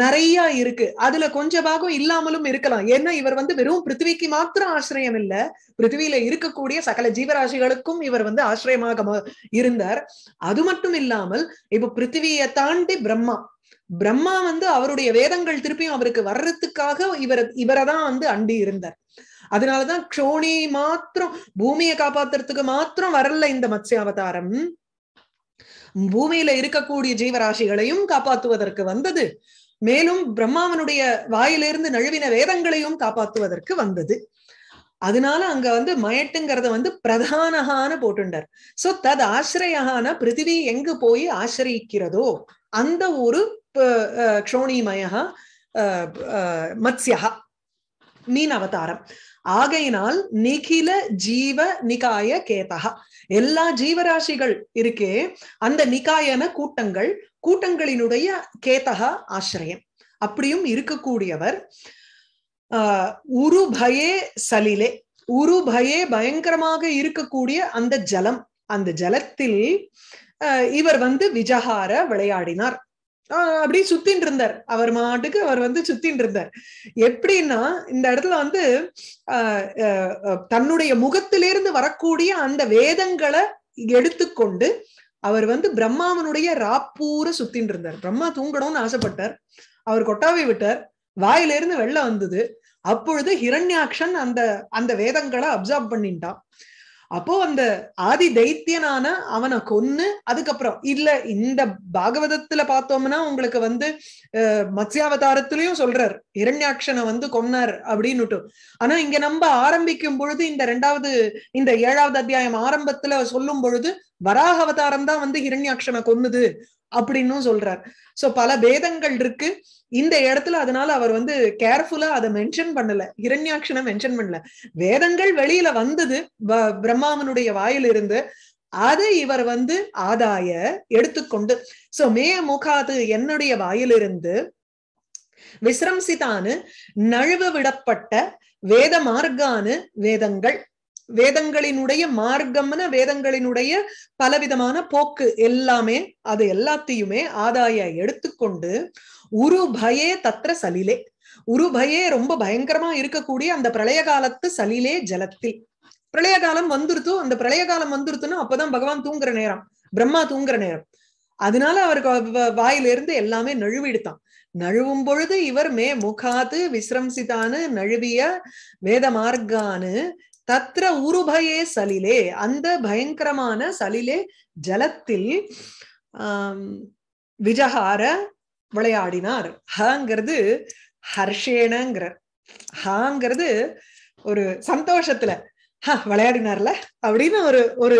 நிறைய இருக்கு அதுல கொஞ்ச பாகம் இல்லாமலும் இருக்கலாம் ஏன்னா இவர் வந்து வெறும் பிருத்திவிக்கு மாத்திரம் ஆசிரியம் இல்ல பிருத்திவியில இருக்கக்கூடிய சகல ஜீவராசிகளுக்கும் இவர் வந்து ஆசிரியமாக இருந்தார் அது மட்டும் இல்லாமல் இப்ப பிருத்திவியை தாண்டி பிரம்மா பிரம்மா வந்து அவருடைய வேதங்கள் திருப்பியும் அவருக்கு வர்றதுக்காக இவர இவரதான் வந்து அண்டி இருந்தார் அதனாலதான் க்ஷோணி மாத்திரம் பூமியை காப்பாத்துறதுக்கு மாத்திரம் வரல இந்த மத்ய அவதாரம் பூமியில இருக்கக்கூடிய ஜீவராசிகளையும் காப்பாத்துவதற்கு வந்தது மேலும் பிரம்மாவனுடைய வாயிலிருந்து நழுவின வேதங்களையும் காப்பாத்துவதற்கு வந்தது அதனால அங்க வந்து மயட்டுங்கிறத வந்து பிரதானகான போட்டுண்டார் சோ தது ஆசிரியகான பிருத்திவி எங்கு போய் ஆசிரியிக்கிறதோ அந்த ஒரு க்ஷோணிமயः மத்ஸ்யா மீன் அவதாரம் ஆகையினால் நிகில ஜீவ நிகாய கேதா எல்லா ஜீவராசிகள் இருக்கே அந்த நிகாயன கூட்டங்கள் கூட்டங்களினுடைய கேதா ஆசிரியம் அப்படியும் இருக்கக்கூடியவர் உருபயே சலிலே உருபயே பயங்கரமாக இருக்கக்கூடிய அந்த ஜலம் அந்த ஜலத்தில் இவர் வந்து விஜகார விளையாடினார் அப்படியே சுத்தின் இருந்தார் அவர் மாட்டுக்கு அவர் வந்து சுத்தின் இருந்தார் எப்படின்னா இந்த இடத்துல வந்து தன்னுடைய முகத்திலிருந்து வரக்கூடிய அந்த வேதங்களை எடுத்துக்கொண்டு அவர் வந்து பிரம்மாவனுடைய ராப்பூர சுத்தின் இருந்தார் பிரம்மா தூங்கணும்னு ஆசைப்பட்டார் அவர் கொட்டாவை விட்டார் வாயிலிருந்து வெள்ளம் வந்தது அப்பொழுது ஹிரண்யாக்ஷன் அந்த அந்த வேதங்களை அப்சர்வ் பண்ணிட்டான் அப்போ அந்த ஆதி தைத்தியனான அவனை கொன்னு அதுக்கப்புறம் இல்ல இந்த பாகவதத்துல பார்த்தோம்னா உங்களுக்கு வந்து மத்ஸ்யாவதாரத்திலயும் சொல்றார் இரண்யாட்சனை வந்து கொன்னார் அப்படின்னுட்டு ஆனா இங்க நம்ம ஆரம்பிக்கும் பொழுது இந்த ரெண்டாவது இந்த ஏழாவது அத்தியாயம் ஆரம்பத்துல சொல்லும் பொழுது வராக அவதாரம் தான் வந்து இரண்யாட்சனை கொன்னுது அப்படின்னும் சொல்றார் சோ பல பேதங்கள் இருக்கு இந்த இடத்துல அதனால அவர் வந்து கேர்ஃபுல்லா அதை மென்ஷன் பண்ணல இரண்யாட்சனை மென்ஷன் பண்ணல வேதங்கள் வெளியில வந்தது பிரம்மாவனுடைய வாயிலிருந்து அதை இவர் வந்து ஆதாய எடுத்துக்கொண்டு சோ மே முகாது என்னுடைய வாயிலிருந்து விசிரம்சிதானு நழுவ விடப்பட்ட வேத மார்க்கானு வேதங்கள் வேதங்களினுடைய மார்க்கம்னு வேதங்களினுடைய பலவிதமான போக்கு எல்லாமே அது எல்லாத்தையுமே ஆதாய எடுத்துக்கொண்டு உரு பயே தத்திர சலிலே உரு பயே ரொம்ப பயங்கரமா இருக்கக்கூடிய அந்த பிரளய காலத்து சலிலே ஜலத்தில் பிரளய காலம் வந்துருத்தோ அந்த பிரளய காலம் வந்துருத்துன்னா அப்பதான் பகவான் தூங்குற நேரம் பிரம்மா தூங்குற நேரம் அதனால அவருக்கு வாயிலிருந்து எல்லாமே நழுவிடுத்தான் நழுவும் பொழுது இவர் மே முகாது விசிரம்சிதானு நழுவிய வேத மார்க்கானு தத்ர உருபயே சலிலே அந்த பயங்கரமான சலிலே ஜலத்தில் விஜஹார விளையாடினார் ஹங்கிறது ஹர்ஷேனங்கிற ஹாங்கிறது ஒரு சந்தோஷத்துல ஹ விளையாடினார்ல அப்படின்னு ஒரு ஒரு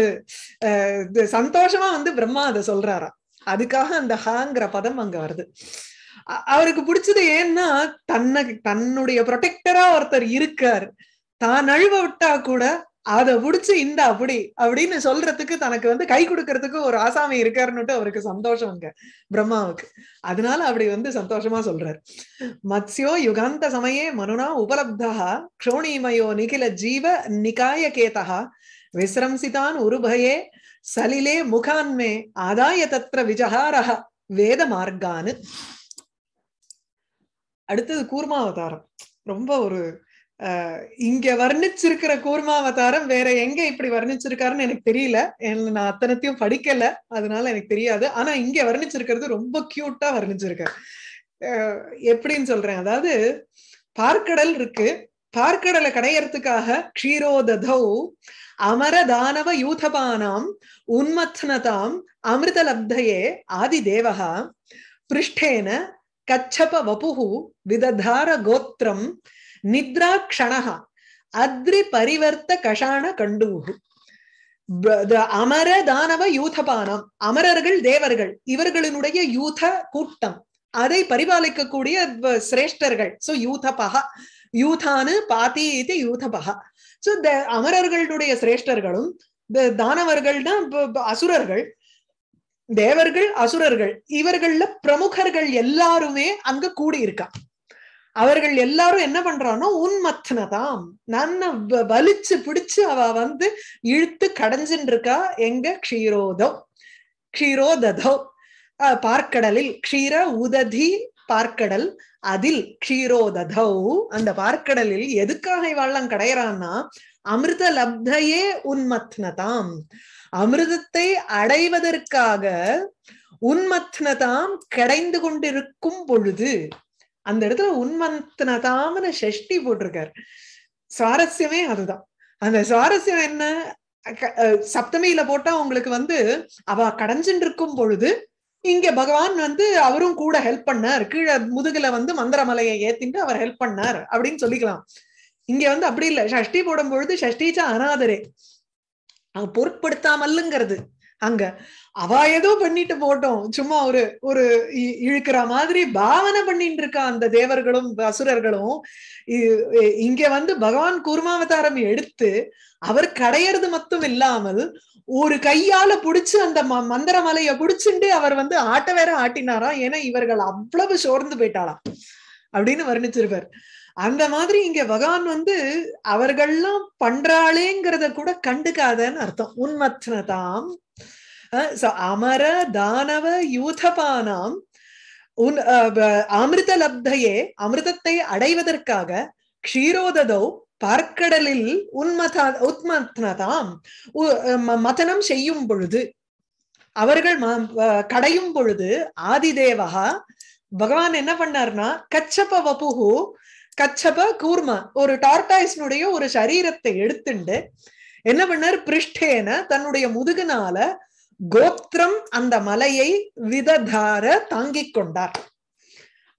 சந்தோஷமா வந்து பிரம்மா அதை சொல்றாரா அதுக்காக அந்த ஹாங்கிற பதம் அங்க வருது அவருக்கு பிடிச்சது ஏன்னா தன்னை தன்னுடைய ப்ரொடெக்டரா ஒருத்தர் இருக்கார் தான் அழுவ விட்டா கூட அதை புடிச்சு இந்த அப்படி அப்படின்னு சொல்றதுக்கு தனக்கு வந்து கை கொடுக்கறதுக்கு ஒரு ஆசாமி இருக்காருன்னுட்டு அவருக்கு சந்தோஷம் அங்க பிரம்மாவுக்கு அதனால அப்படி வந்து சந்தோஷமா சொல்றாரு மத்ஸ்யோ யுகாந்த சமயே மனுனா உபலப்தா க்ரோணிமயோ நிகில ஜீவ நிகாய கேதா விசிரம்சிதான் உருபயே சலிலே முகான்மே ஆதாய தத்திர விஜகாரஹ வேத மார்க்கான்னு அடுத்தது கூர்மாவதாரம் ரொம்ப ஒரு இங்க வர்ணிச்சிருக்கிற கூர்மாவதாரம் வேற எங்க இப்படி வர்ணிச்சிருக்காருன்னு எனக்கு தெரியல நான் அத்தனத்தையும் படிக்கல அதனால எனக்கு தெரியாது ஆனா இங்க வர்ணிச்சிருக்கிறது ரொம்ப கியூட்டா வர்ணிச்சிருக்க எப்படின்னு சொல்றேன் அதாவது பார்க்கடல் இருக்கு பார்க்கடலை கடையறதுக்காக க்ஷீரோததௌ அமர தானவ யூதபானாம் உன்மத்னதாம் அமிர்தலப்தயே ஆதி தேவகா பிருஷ்டேன கச்சப வபு விததார கோத்திரம் நித்ரா க்ஷணகா அத்ரி பரிவர்த்த கஷான கண்டூகு அமர தானவ யூதபானம் அமரர்கள் தேவர்கள் இவர்களினுடைய யூத கூட்டம் அதை பரிபாலிக்கக்கூடிய சிரேஷ்டர்கள் சோ யூதபக யூதானு பாத்தி இது யூதபக சோ த அமரர்களுடைய சிரேஷ்டர்களும் தானவர்கள்னா அசுரர்கள் தேவர்கள் அசுரர்கள் இவர்கள்ல பிரமுகர்கள் எல்லாருமே அங்க கூடி இருக்கான் அவர்கள் எல்லாரும் என்ன பண்றானோ உன்மத்தனதாம் நான் வலிச்சு பிடிச்சு அவ வந்து இழுத்து கடைஞ்சுட்டு இருக்கா எங்க க்ஷீரோதோ க்ஷீரோததோ பார்க்கடலில் க்ஷீர உததி பார்க்கடல் அதில் க்ஷீரோததோ அந்த பார்க்கடலில் எதுக்காக இவாள்லாம் கடையறான்னா அமிர்த லப்தையே உன்மத்னதாம் அமிர்தத்தை அடைவதற்காக உன்மத்னதாம் கிடைந்து கொண்டிருக்கும் பொழுது அந்த இடத்துல உன்மந்தன தாமன சஷ்டி போட்டிருக்காரு சுவாரஸ்யமே அதுதான் அந்த சுவாரஸ்யம் என்ன சப்தமியில போட்டா உங்களுக்கு வந்து அவ கடைஞ்சின்னு இருக்கும் பொழுது இங்க பகவான் வந்து அவரும் கூட ஹெல்ப் பண்ணார் கீழே முதுகுல வந்து மந்திரமலையை ஏத்திட்டு அவர் ஹெல்ப் பண்ணார் அப்படின்னு சொல்லிக்கலாம் இங்க வந்து அப்படி இல்லை ஷஷ்டி போடும் பொழுது ஷஷ்டிச்சா அனாதரே பொருட்படுத்தாமல்லுங்கிறது அங்க அவ ஏதோ பண்ணிட்டு போட்டோம் சும்மா ஒரு ஒரு இழுக்கிற மாதிரி பாவனை பண்ணிட்டு இருக்கா அந்த தேவர்களும் அசுரர்களும் இங்க வந்து பகவான் கூர்மாவதாரம் எடுத்து அவர் கடையிறது மட்டும் இல்லாமல் ஒரு கையால புடிச்சு அந்த மந்திர மலைய புடிச்சுண்டு அவர் வந்து ஆட்ட வேற ஆட்டினாராம் ஏன்னா இவர்கள் அவ்வளவு சோர்ந்து போயிட்டாளாம் அப்படின்னு வர்ணிச்சிருவார் அந்த மாதிரி இங்க பகவான் வந்து அவர்கள்லாம் பண்றாளேங்கிறத கூட கண்டுக்காதன்னு அர்த்தம் உன்மத்னதாம் சோ அமர தானவ யூதபானாம் உன் அமிர்த லப்தையே அமிர்தத்தை அடைவதற்காக க்ஷீரோததோ பார்க்கடலில் உன்மதா உத்மத்னதாம் மதனம் செய்யும் பொழுது அவர்கள் கடையும் பொழுது ஆதிதேவகா பகவான் என்ன பண்ணார்னா கச்சப வபுகு கச்சப கூர்ம ஒரு டார்டாய்ஸ்னுடைய ஒரு சரீரத்தை எடுத்துண்டு என்ன பண்ணார் பிருஷ்டேன தன்னுடைய முதுகுனால கோத்திரம் அந்த மலையை விததார தாங்கிக் கொண்டார்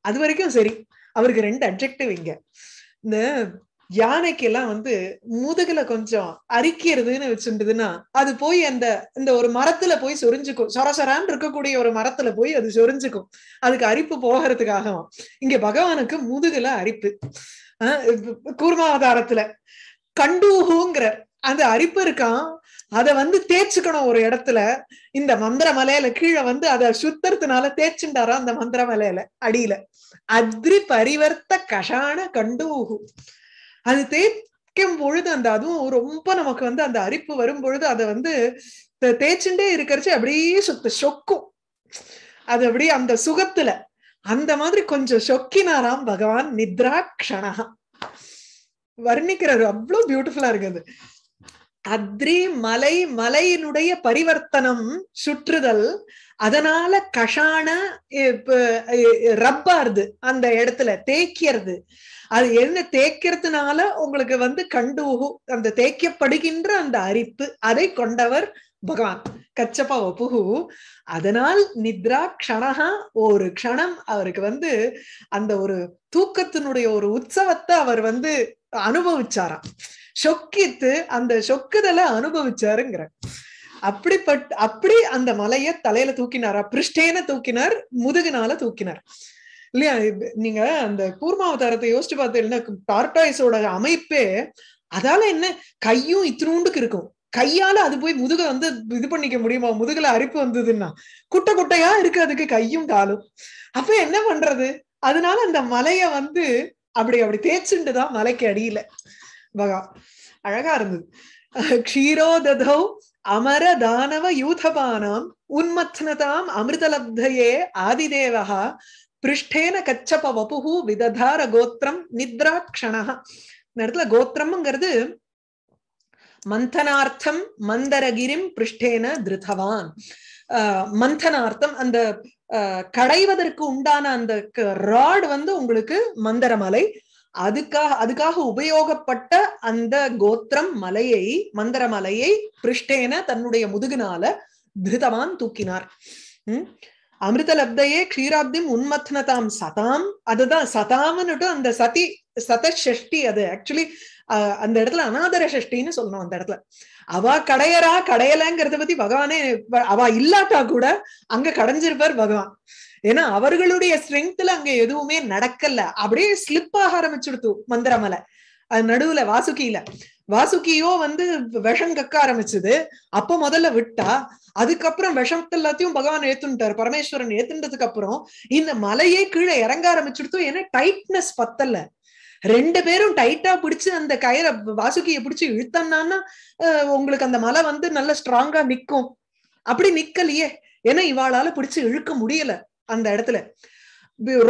அது வரைக்கும் சரி அவருக்கு ரெண்டு அப்ஜெக்டிவ் இங்க இந்த யானைக்கு எல்லாம் வந்து முதுகுல கொஞ்சம் அரிக்கிறதுன்னு வச்சுருந்ததுன்னா அது போய் அந்த இந்த ஒரு மரத்துல போய் சொரிஞ்சுக்கும் சொரான் இருக்கக்கூடிய ஒரு மரத்துல போய் அது சொரிஞ்சுக்கும் அதுக்கு அரிப்பு போகிறதுக்காக இங்க பகவானுக்கு முதுகுல அரிப்பு ஆஹ் கூர்மாவதாரத்துல கண்டூகுங்கிற அந்த அரிப்பு இருக்கான் அத வந்து தேய்ச்சிக்கணும் ஒரு இடத்துல இந்த மந்திர மலையில கீழே வந்து அத சுத்தறதுனால தேய்ச்சுண்டாரா அந்த மந்திர மலையில அடியில அத்ரி பரிவர்த்த கஷான கண்டு அது தேய்க்கும் பொழுது அந்த அதுவும் ரொம்ப நமக்கு வந்து அந்த அரிப்பு வரும் பொழுது அதை வந்து தேய்ச்சுண்டே இருக்கிறச்சு அப்படியே சுத்த சொக்கும் அது அப்படியே அந்த சுகத்துல அந்த மாதிரி கொஞ்சம் சொக்கினாராம் பகவான் கஷணகா வர்ணிக்கிறாரு அவ்வளவு பியூட்டிஃபுல்லா இருக்குது அத்ரி மலை மலையினுடைய பரிவர்த்தனம் சுற்றுதல் அதனால கஷான ரப்பாருது அந்த இடத்துல தேய்க்கிறது அது என்ன தேய்க்கிறதுனால உங்களுக்கு வந்து கண்டு அந்த தேய்க்கப்படுகின்ற அந்த அரிப்பு அதை கொண்டவர் பகவான் கச்சப்பா ஒப்புகு அதனால் நித்ரா கஷணகா ஒரு க்ஷணம் அவருக்கு வந்து அந்த ஒரு தூக்கத்தினுடைய ஒரு உற்சவத்தை அவர் வந்து அனுபவிச்சாராம் சொக்கித்து அந்த சொக்குதலை அனுபவிச்சாருங்கிற அப்படிப்பட் அப்படி அந்த மலைய தலையில தூக்கினாரா பிருஷ்டேன தூக்கினார் முதுகுனால தூக்கினார் இல்லையா நீங்க அந்த கூர்மாவதாரத்தை யோசிச்சு பார்த்தீங்கன்னா டார்டாய்ஸோட அமைப்பே அதால என்ன கையும் இத்தினூண்டுக்கு இருக்கும் கையால அது போய் முதுக வந்து இது பண்ணிக்க முடியுமா முதுகுல அரிப்பு வந்ததுன்னா குட்டை குட்டையா இருக்கு அதுக்கு கையும் காலும் அப்ப என்ன பண்றது அதனால அந்த மலைய வந்து அப்படி அப்படி தேய்ச்சுண்டுதான் மலைக்கு அடியில பகா அழகா இருந்தது க்ஷீரோததோ அமர தானவ யூதபானாம் உன்மத்னதாம் அமிர்தலப்தயே ஆதிதேவா பிருஷ்டேன கச்சப வபுஹு விததார கோத்திரம் நித்ராட்சணா இந்த இடத்துல கோத்திரம்ங்கிறது மந்தனார்த்தம் மந்தரகிரிம் பிருஷ்டேன திருதவான் மந்தனார்த்தம் அந்த அஹ் கடைவதற்கு உண்டான அந்த ராட் வந்து உங்களுக்கு மந்தரமலை அதுக்காக அதுக்காக உபயோகப்பட்ட அந்த கோத்திரம் மலையை மந்திர மலையை பிருஷ்டேன தன்னுடைய முதுகினால திருதவான் தூக்கினார் உம் அமிர்த லப்தையே க்ஷீராப்திம் உன்மத்னதாம் சதாம் அதுதான் சதாம்னுட்டு அந்த சதி சத சஷ்டி அது ஆக்சுவலி அந்த இடத்துல அனாதர சஷ்டின்னு சொல்லணும் அந்த இடத்துல அவ கடையறா கடையலங்கிறத பத்தி பகவானே அவ இல்லாட்டா கூட அங்க கடைஞ்சிருப்பார் பகவான் ஏன்னா அவர்களுடைய ஸ்ட்ரென்த்ல அங்க எதுவுமே நடக்கல அப்படியே ஸ்லிப் ஆக ஆரம்பிச்சுடுத்து மந்திரமலை அது நடுவுல வாசுகியில வாசுகியோ வந்து விஷம் கக்க ஆரம்பிச்சது அப்ப முதல்ல விட்டா அதுக்கப்புறம் விஷத்தை எல்லாத்தையும் பகவான் ஏத்துட்டாரு பரமேஸ்வரன் ஏத்துன்றதுக்கு அப்புறம் இந்த மலையே கீழே இறங்க ஆரம்பிச்சுடுத்து ஏன்னா டைட்னஸ் பத்தல ரெண்டு பேரும் டைட்டா பிடிச்சு அந்த கயிறை வாசுகியை பிடிச்சு இழுத்தம்னா உங்களுக்கு அந்த மலை வந்து நல்ல ஸ்ட்ராங்கா நிக்கும் அப்படி நிக்கலையே ஏன்னா இவாளால பிடிச்சு இழுக்க முடியல அந்த இடத்துல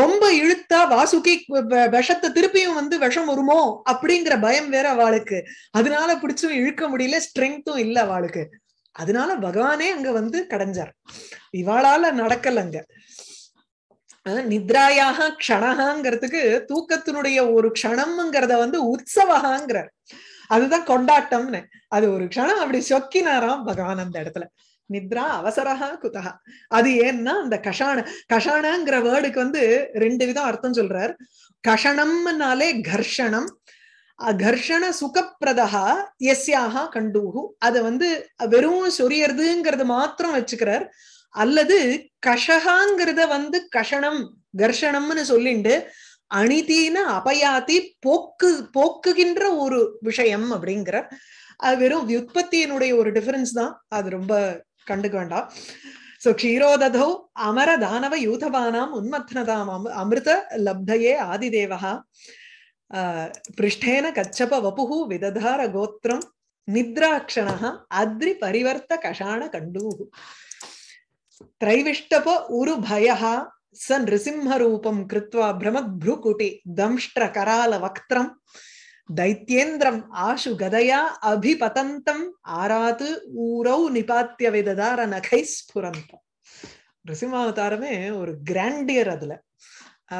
ரொம்ப இழுத்தா வாசுகி விஷத்தை திருப்பியும் வந்து விஷம் வருமோ அப்படிங்கிற பயம் வேற அவளுக்கு அதனால பிடிச்சும் இழுக்க முடியல ஸ்ட்ரெங்கும் இல்ல அவளுக்கு அதனால பகவானே அங்க வந்து கடைஞ்சார் இவாளால நடக்கல அங்க நித்ராயாக கணகாங்கிறதுக்கு தூக்கத்தினுடைய ஒரு கணம்ங்கிறத வந்து உற்சவகாங்கிறார் அதுதான் கொண்டாட்டம்னு அது ஒரு க்ஷணம் அப்படி சொக்கினாராம் பகவான் அந்த இடத்துல நித்ரா அவசரகா குதா அது ஏன்னா அந்த கஷாண கஷாணங்கிற வேர்டுக்கு வந்து ரெண்டு விதம் அர்த்தம் சொல்றார் கஷணம்னாலே கர்ஷணம் கர்ஷண சுகப்பிரதா எஸ்யாக கண்டூகு அதை வந்து வெறும் சொரியறதுங்கிறது மாத்திரம் வச்சுக்கிறார் அல்லது கஷகாங்கிறத வந்து கஷணம் கர்ஷணம்னு சொல்லிண்டு அணிதின அபயாதி போக்கு போக்குகின்ற ஒரு விஷயம் அப்படிங்கிற அது வெறும் வியுற்பத்தியினுடைய ஒரு டிஃபரன்ஸ் தான் அது ரொம்ப കണ്ടുകൊണ്ട സോ ക്ഷീരോദധൗ അമരദാനവ യൂഥപാനാം ഉന്മത്നതാം അമൃത ലബ്ധയേ ആദിദേവ പൃഷ്ഠേന കച്ചപ വപുഹു വിദധാര ഗോത്രം നിദ്രാക്ഷണ അദ്രി പരിവർത്ത കഷാണ കണ്ടൂ ത്രൈവിഷ്ടപ ഉരു ഭയ സ നൃസിംഹരൂപം കൃത്വ ഭ്രമദ്ഭ്രുകുട്ടി ദംഷ്ട്ര കരാല വക്ത്രം தைத்தியேந்திரம் ஆஷு கதையா அபிபதந்தம் ஆராத்து ஊரௌ நிபாத்திய விததார நகை ஸ்புரந்தம் ரிசிம்மாவதாரமே ஒரு கிராண்டியர் அதுல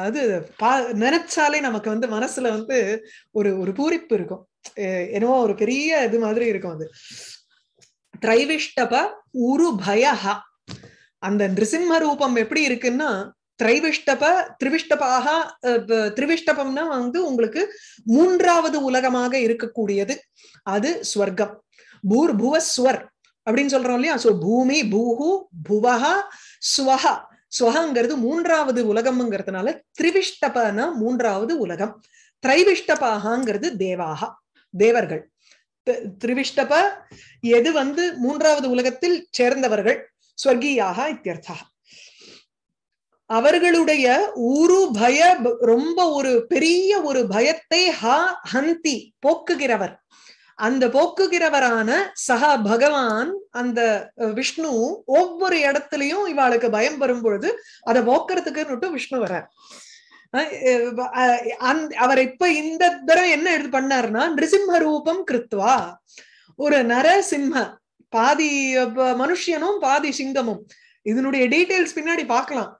அது பா நினைச்சாலே நமக்கு வந்து மனசுல வந்து ஒரு ஒரு பூரிப்பு இருக்கும் என்னவோ ஒரு பெரிய இது மாதிரி இருக்கும் அது திரைவிஷ்டப உரு பயஹா அந்த நிருசிம்ம ரூபம் எப்படி இருக்குன்னா திரைவிஷ்டப திரிவிஷ்டபாக திரிவிஷ்டபம்னா வந்து உங்களுக்கு மூன்றாவது உலகமாக இருக்கக்கூடியது அது ஸ்வர்க்கம் பூர் புவஸ்வர் அப்படின்னு சொல்றோம் இல்லையா சோ பூமி பூஹு புவஹா ஸ்வஹா ஸ்வஹங்கிறது மூன்றாவது உலகம்ங்கிறதுனால திரிவிஷ்டபனா மூன்றாவது உலகம் திரைவிஷ்டபாகாங்கிறது தேவாகா தேவர்கள் திரிவிஷ்டப எது வந்து மூன்றாவது உலகத்தில் சேர்ந்தவர்கள் ஸ்வர்கீயாக இத்தியர்த்தா அவர்களுடைய ஊரு பய ரொம்ப ஒரு பெரிய ஒரு பயத்தை ஹா ஹந்தி போக்குகிறவர் அந்த போக்குகிறவரான சஹா பகவான் அந்த விஷ்ணு ஒவ்வொரு இடத்துலயும் இவாளுக்கு பயம் வரும் பொழுது அதை போக்குறதுக்குன்னு விஷ்ணு வர அவர் இப்ப இந்த தடவை என்ன எடுத்து பண்ணார்னா நிருசிம்ம ரூபம் கிருத்வா ஒரு நரசிம்ம பாதி மனுஷியனும் பாதி சிங்கமும் இதனுடைய டீட்டெயில்ஸ் பின்னாடி பார்க்கலாம்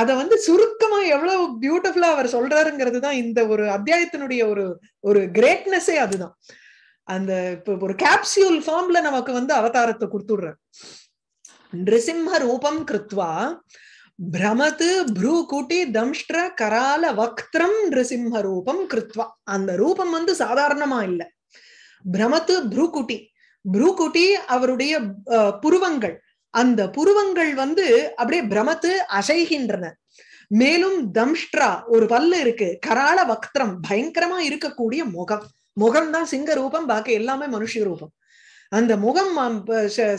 அத வந்து சுருக்கமா எவ்வளவு பியூட்டிஃபுல்லா அவர் சொல்றாருங்கிறது தான் இந்த ஒரு அத்தியாயத்தினுடைய ஒரு ஒரு கிரேட்னஸே அதுதான் அந்த இப்போ ஒரு கேப்சியூல் ஃபார்ம்ல நமக்கு வந்து அவதாரத்தை கொடுத்துடுற நிருசிம்ம ரூபம் கிருத்வா பிரமத்து புரு கூட்டி தம்ஷ்ட கரால வக்திரம் நிருசிம்ம ரூபம் கிருத்வா அந்த ரூபம் வந்து சாதாரணமா இல்ல பிரமத்து புரு கூட்டி புரு கூட்டி அவருடைய புருவங்கள் அந்த புருவங்கள் வந்து அப்படியே பிரமத்து அசைகின்றன மேலும் தம்ஷ்ட்ரா ஒரு பல்லு இருக்கு கராள வக்திரம் பயங்கரமா இருக்கக்கூடிய முகம் முகம் தான் சிங்க ரூபம் பாக்கி எல்லாமே மனுஷ ரூபம் அந்த முகம்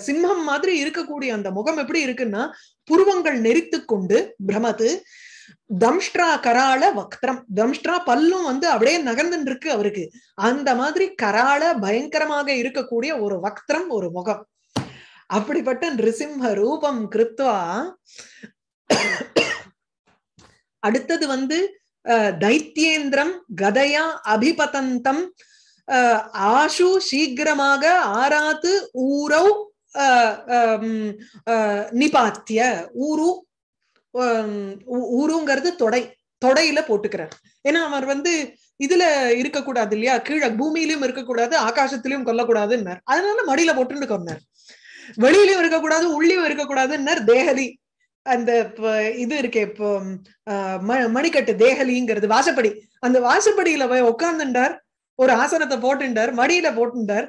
சிம்மம் மாதிரி இருக்கக்கூடிய அந்த முகம் எப்படி இருக்குன்னா புருவங்கள் நெறித்து கொண்டு பிரமத்து தம்ஷ்ட்ரா கராள வக்திரம் தம்ஷ்ட்ரா பல்லும் வந்து அப்படியே நகர்ந்துட்டு இருக்கு அவருக்கு அந்த மாதிரி கராள பயங்கரமாக இருக்கக்கூடிய ஒரு வக்திரம் ஒரு முகம் அப்படிப்பட்ட நிருசிம்ம ரூபம் கிருத்வா அடுத்தது வந்து தைத்தியேந்திரம் கதையா அபிபதந்தம் ஆஷு சீக்கிரமாக ஆராத்து ஊரௌ நிபாத்திய ஊரு ஊருங்கிறது தொடை தொடையில போட்டுக்கிறார் ஏன்னா அவர் வந்து இதுல இருக்கக்கூடாது இல்லையா கீழே பூமியிலும் இருக்கக்கூடாது ஆகாசத்திலயும் கொல்லக்கூடாதுன்னார் அதனால மடியில போட்டுன்னு கொண்டார் வெளியிலயும் இருக்கக்கூடாது உள்ளியும் இருக்கக்கூடாதுன்னு தேகலி அந்த இது இருக்கே இப்போ மணிக்கட்டு தேகலிங்கிறது வாசப்படி அந்த வாசப்படியில போய் உட்கார்ந்துட்டார் ஒரு ஆசனத்தை போட்டுண்டார் மடியில போட்டுண்டார்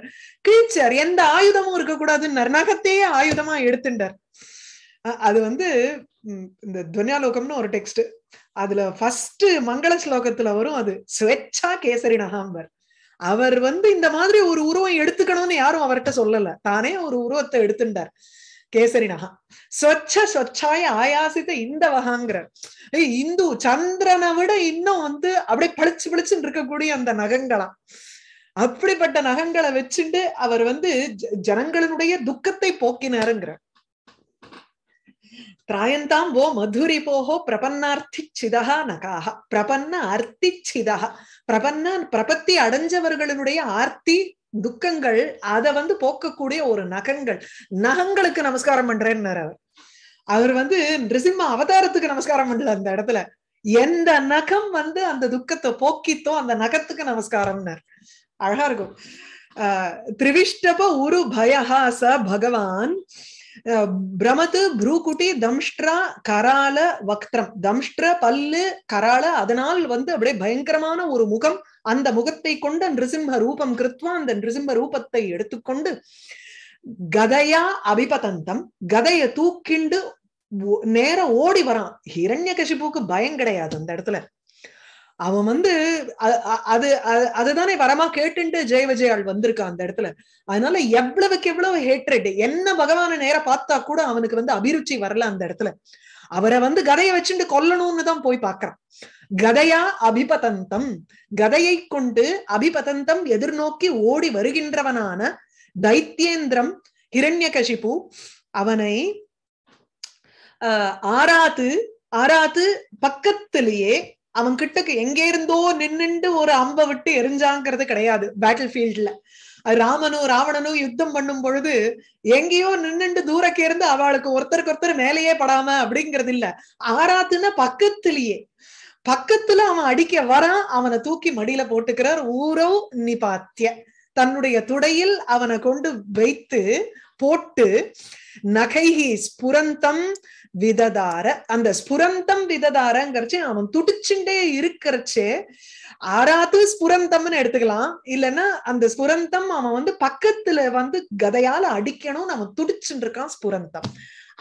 கீழ்ச்சார் எந்த ஆயுதமும் இருக்கக்கூடாதுன்னார் நகத்தையே ஆயுதமா எடுத்துட்டார் அது வந்து இந்த துன்யாலோகம்னு ஒரு டெக்ஸ்ட் அதுல ஃபர்ஸ்ட் மங்கள ஸ்லோகத்துல வரும் அது ஸ்வெச்சா கேசரி நகாம்பர் அவர் வந்து இந்த மாதிரி ஒரு உருவம் எடுத்துக்கணும்னு யாரும் அவர்கிட்ட சொல்லல தானே ஒரு உருவத்தை எடுத்துட்டார் கேசரி நகா சொச்ச சொச்சாய ஆயாசித்த இந்த வகாங்கிற இந்து சந்திரனை விட இன்னும் வந்து அப்படியே பளிச்சு பளிச்சுன்னு இருக்கக்கூடிய அந்த நகங்களா அப்படிப்பட்ட நகங்களை வச்சுட்டு அவர் வந்து ஜனங்களினுடைய துக்கத்தை போக்கினாருங்கிற பிராயந்தாம் ஓ மதுரி போஹோ பிரபன்னார்த்தி பிரபன்னார்த்திச்சிதா நகாக பிரபன்ன அர்த்திச்சிதா பிரபன்ன பிரபத்தி அடைஞ்சவர்களினுடைய ஆர்த்தி துக்கங்கள் அதை வந்து போக்கக்கூடிய ஒரு நகங்கள் நகங்களுக்கு நமஸ்காரம் பண்றேன்னு அவர் அவர் வந்து நிருசிம்ம அவதாரத்துக்கு நமஸ்காரம் பண்ணல அந்த இடத்துல எந்த நகம் வந்து அந்த துக்கத்தை போக்கித்தோ அந்த நகத்துக்கு நமஸ்காரம்னார் அழகா இருக்கும் ஆஹ் திரிவிஷ்டப உரு பயஹாச பகவான் பிரமத்து புரூகுட்டி தம்ஷ்ட்ரா கரால வக்ரம் தம்ஷ்ட்ர பல்லு கரால அதனால் வந்து அப்படியே பயங்கரமான ஒரு முகம் அந்த முகத்தை கொண்டு நிருசிம்ம ரூபம் கிருத்வா அந்த நிருசிம்ம ரூபத்தை எடுத்துக்கொண்டு கதையா அபிபதந்தம் கதைய தூக்கிண்டு நேர ஓடி வரான் ஹிரண்ய கசிப்புக்கு பயம் கிடையாது அந்த இடத்துல அவன் வந்து அது அதுதானே வரமா கேட்டுட்டு ஜெய விஜயாள் வந்திருக்கான் அந்த இடத்துல அதனால எவ்வளவுக்கு எவ்வளவு ஹேட்ரேட் என்ன பகவான நேரம் பார்த்தா கூட அவனுக்கு வந்து அபிருச்சி வரல அந்த இடத்துல அவரை வந்து கதையை வச்சுட்டு கொல்லணும்னு தான் போய் பாக்குறான் கதையா அபிபதந்தம் கதையை கொண்டு அபிபதந்தம் எதிர்நோக்கி ஓடி வருகின்றவனான தைத்தியேந்திரம் ஹிரண்ய கஷிபு அவனை ஆராத்து ஆராத்து பக்கத்திலேயே அவன் கிட்டக்கு எங்க இருந்தோ நின்னுண்டு ஒரு அம்ப விட்டு எரிஞ்சாங்கிறது கிடையாது பேட்டில் ஃபீல்ட்ல ராமனும் ராவணனும் யுத்தம் பண்ணும் பொழுது எங்கேயோ நின்னுண்டு தூரக்கு இருந்து அவளுக்கு ஒருத்தருக்கு ஒருத்தர் மேலேயே படாம அப்படிங்கிறது இல்ல ஆராத்துன்னா பக்கத்திலேயே பக்கத்துல அவன் அடிக்க வரான் அவனை தூக்கி மடியில போட்டுக்கிறார் ஊரவ் நிபாத்திய தன்னுடைய துடையில் அவனை கொண்டு வைத்து போட்டு நகைஹி ஸ்புரந்தம் விததார அந்த ஸ்புரந்தம் விததாரங்கிறச்சே அவன் துடிச்சுட்டே இருக்கிறச்சே ஆறாத்து ஸ்புரந்தம்னு எடுத்துக்கலாம் இல்லைன்னா அந்த ஸ்புரந்தம் அவன் வந்து பக்கத்துல வந்து கதையால அடிக்கணும்னு அவன் துடிச்சுட்டு இருக்கான் ஸ்புரந்தம்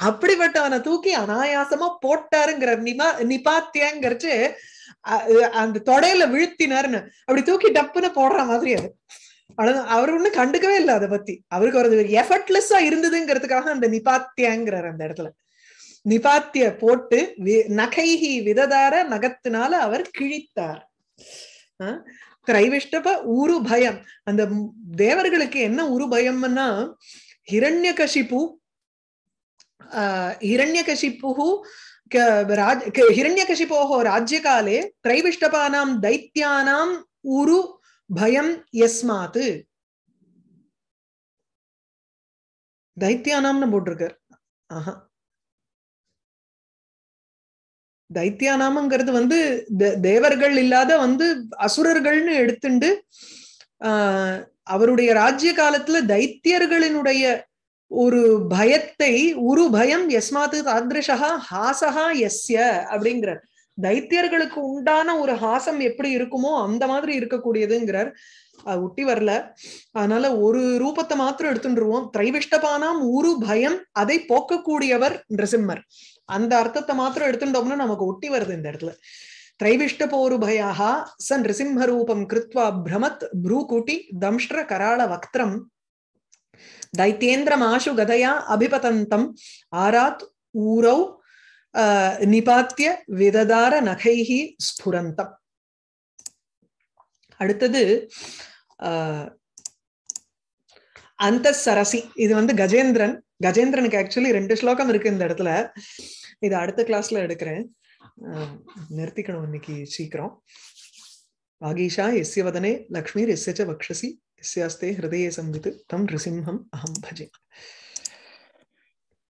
அப்படிப்பட்டவனை தூக்கி அனாயாசமா போட்டாருங்கிற நிபா நிபாத்தியங்கிறச்சு அந்த தொடையில வீழ்த்தினார்னு அப்படி தூக்கி டப்புன்னு போடுற மாதிரி அது அவ்வளவு அவர் ஒண்ணு கண்டுக்கவே இல்லை அதை பத்தி அவருக்கு ஒரு எஃபர்ட்லெஸ்ஸா இருந்ததுங்கிறதுக்காக அந்த நிபாத்தியங்கிறார் அந்த இடத்துல நிபாத்திய போட்டு நகைஹி விததார நகத்தினால அவர் கிழித்தார் கிரைவிஷ்டப உரு பயம் அந்த தேவர்களுக்கு என்ன உரு பயம்னா ஹிரண்ய கஷிப்பு ஆஹ் ஹிரண்ய கஷிப்பு ராஜ் ஹிரண்ய கஷிப்போகோ ராஜ்யகாலே கிரைவிஷ்டபானாம் தைத்தியானாம் உரு பயம் எஸ்மாத் தைத்தியானாம்னு போட்டிருக்கார் ஆஹா தைத்தியானாமங்கிறது வந்து தேவர்கள் இல்லாத வந்து அசுரர்கள்னு எடுத்துண்டு ஆஹ் அவருடைய ராஜ்ய காலத்துல தைத்தியர்களினுடைய ஒரு பயத்தை உரு பயம் எஸ்மாத்து தாதிருஷா ஹாசகா எஸ்ய அப்படிங்கிறார் தைத்தியர்களுக்கு உண்டான ஒரு ஹாசம் எப்படி இருக்குமோ அந்த மாதிரி இருக்கக்கூடியதுங்கிறார் ஒட்டி வரல அதனால ஒரு ரூபத்தை மாத்திரம் எடுத்துருவோம் திரைவிஷ்டபானாம் உரு பயம் அதை போக்கக்கூடியவர் நிரசிம்மர் அந்த அர்த்தத்தை மாத்திரம் எடுத்துட்டோம்னா நமக்கு ஒட்டி வருது இந்த இடத்துல திரைவிஷ்ட போருபயாகா ச நிருசிம்ம ரூபம் கிருத்வா பிரமத் ப்ரூகுட்டி தம்ஷ்ர கராள வக்திரம் ஆசு கதையா அபிபதந்தம் ஆராத் ஊரௌ நிபாத்திய விததார நகைஹி ஸ்புரந்தம் அடுத்தது அந்த சரசி இது வந்து கஜேந்திரன் கஜேந்திரனுக்கு ஆக்சுவலி ரெண்டு ஸ்லோகம் இருக்கு இந்த இடத்துல ఇది అడత క్లాస్ లో ఎడుకరే నర్తికణోనికి శిక్రం భాగీషా ఇస్య వదనే లక్ష్మీ ఇస్యచ వక్షసి ఇస్యస్తే హృదయే సంవితు తం ఋషింహం అహం భజి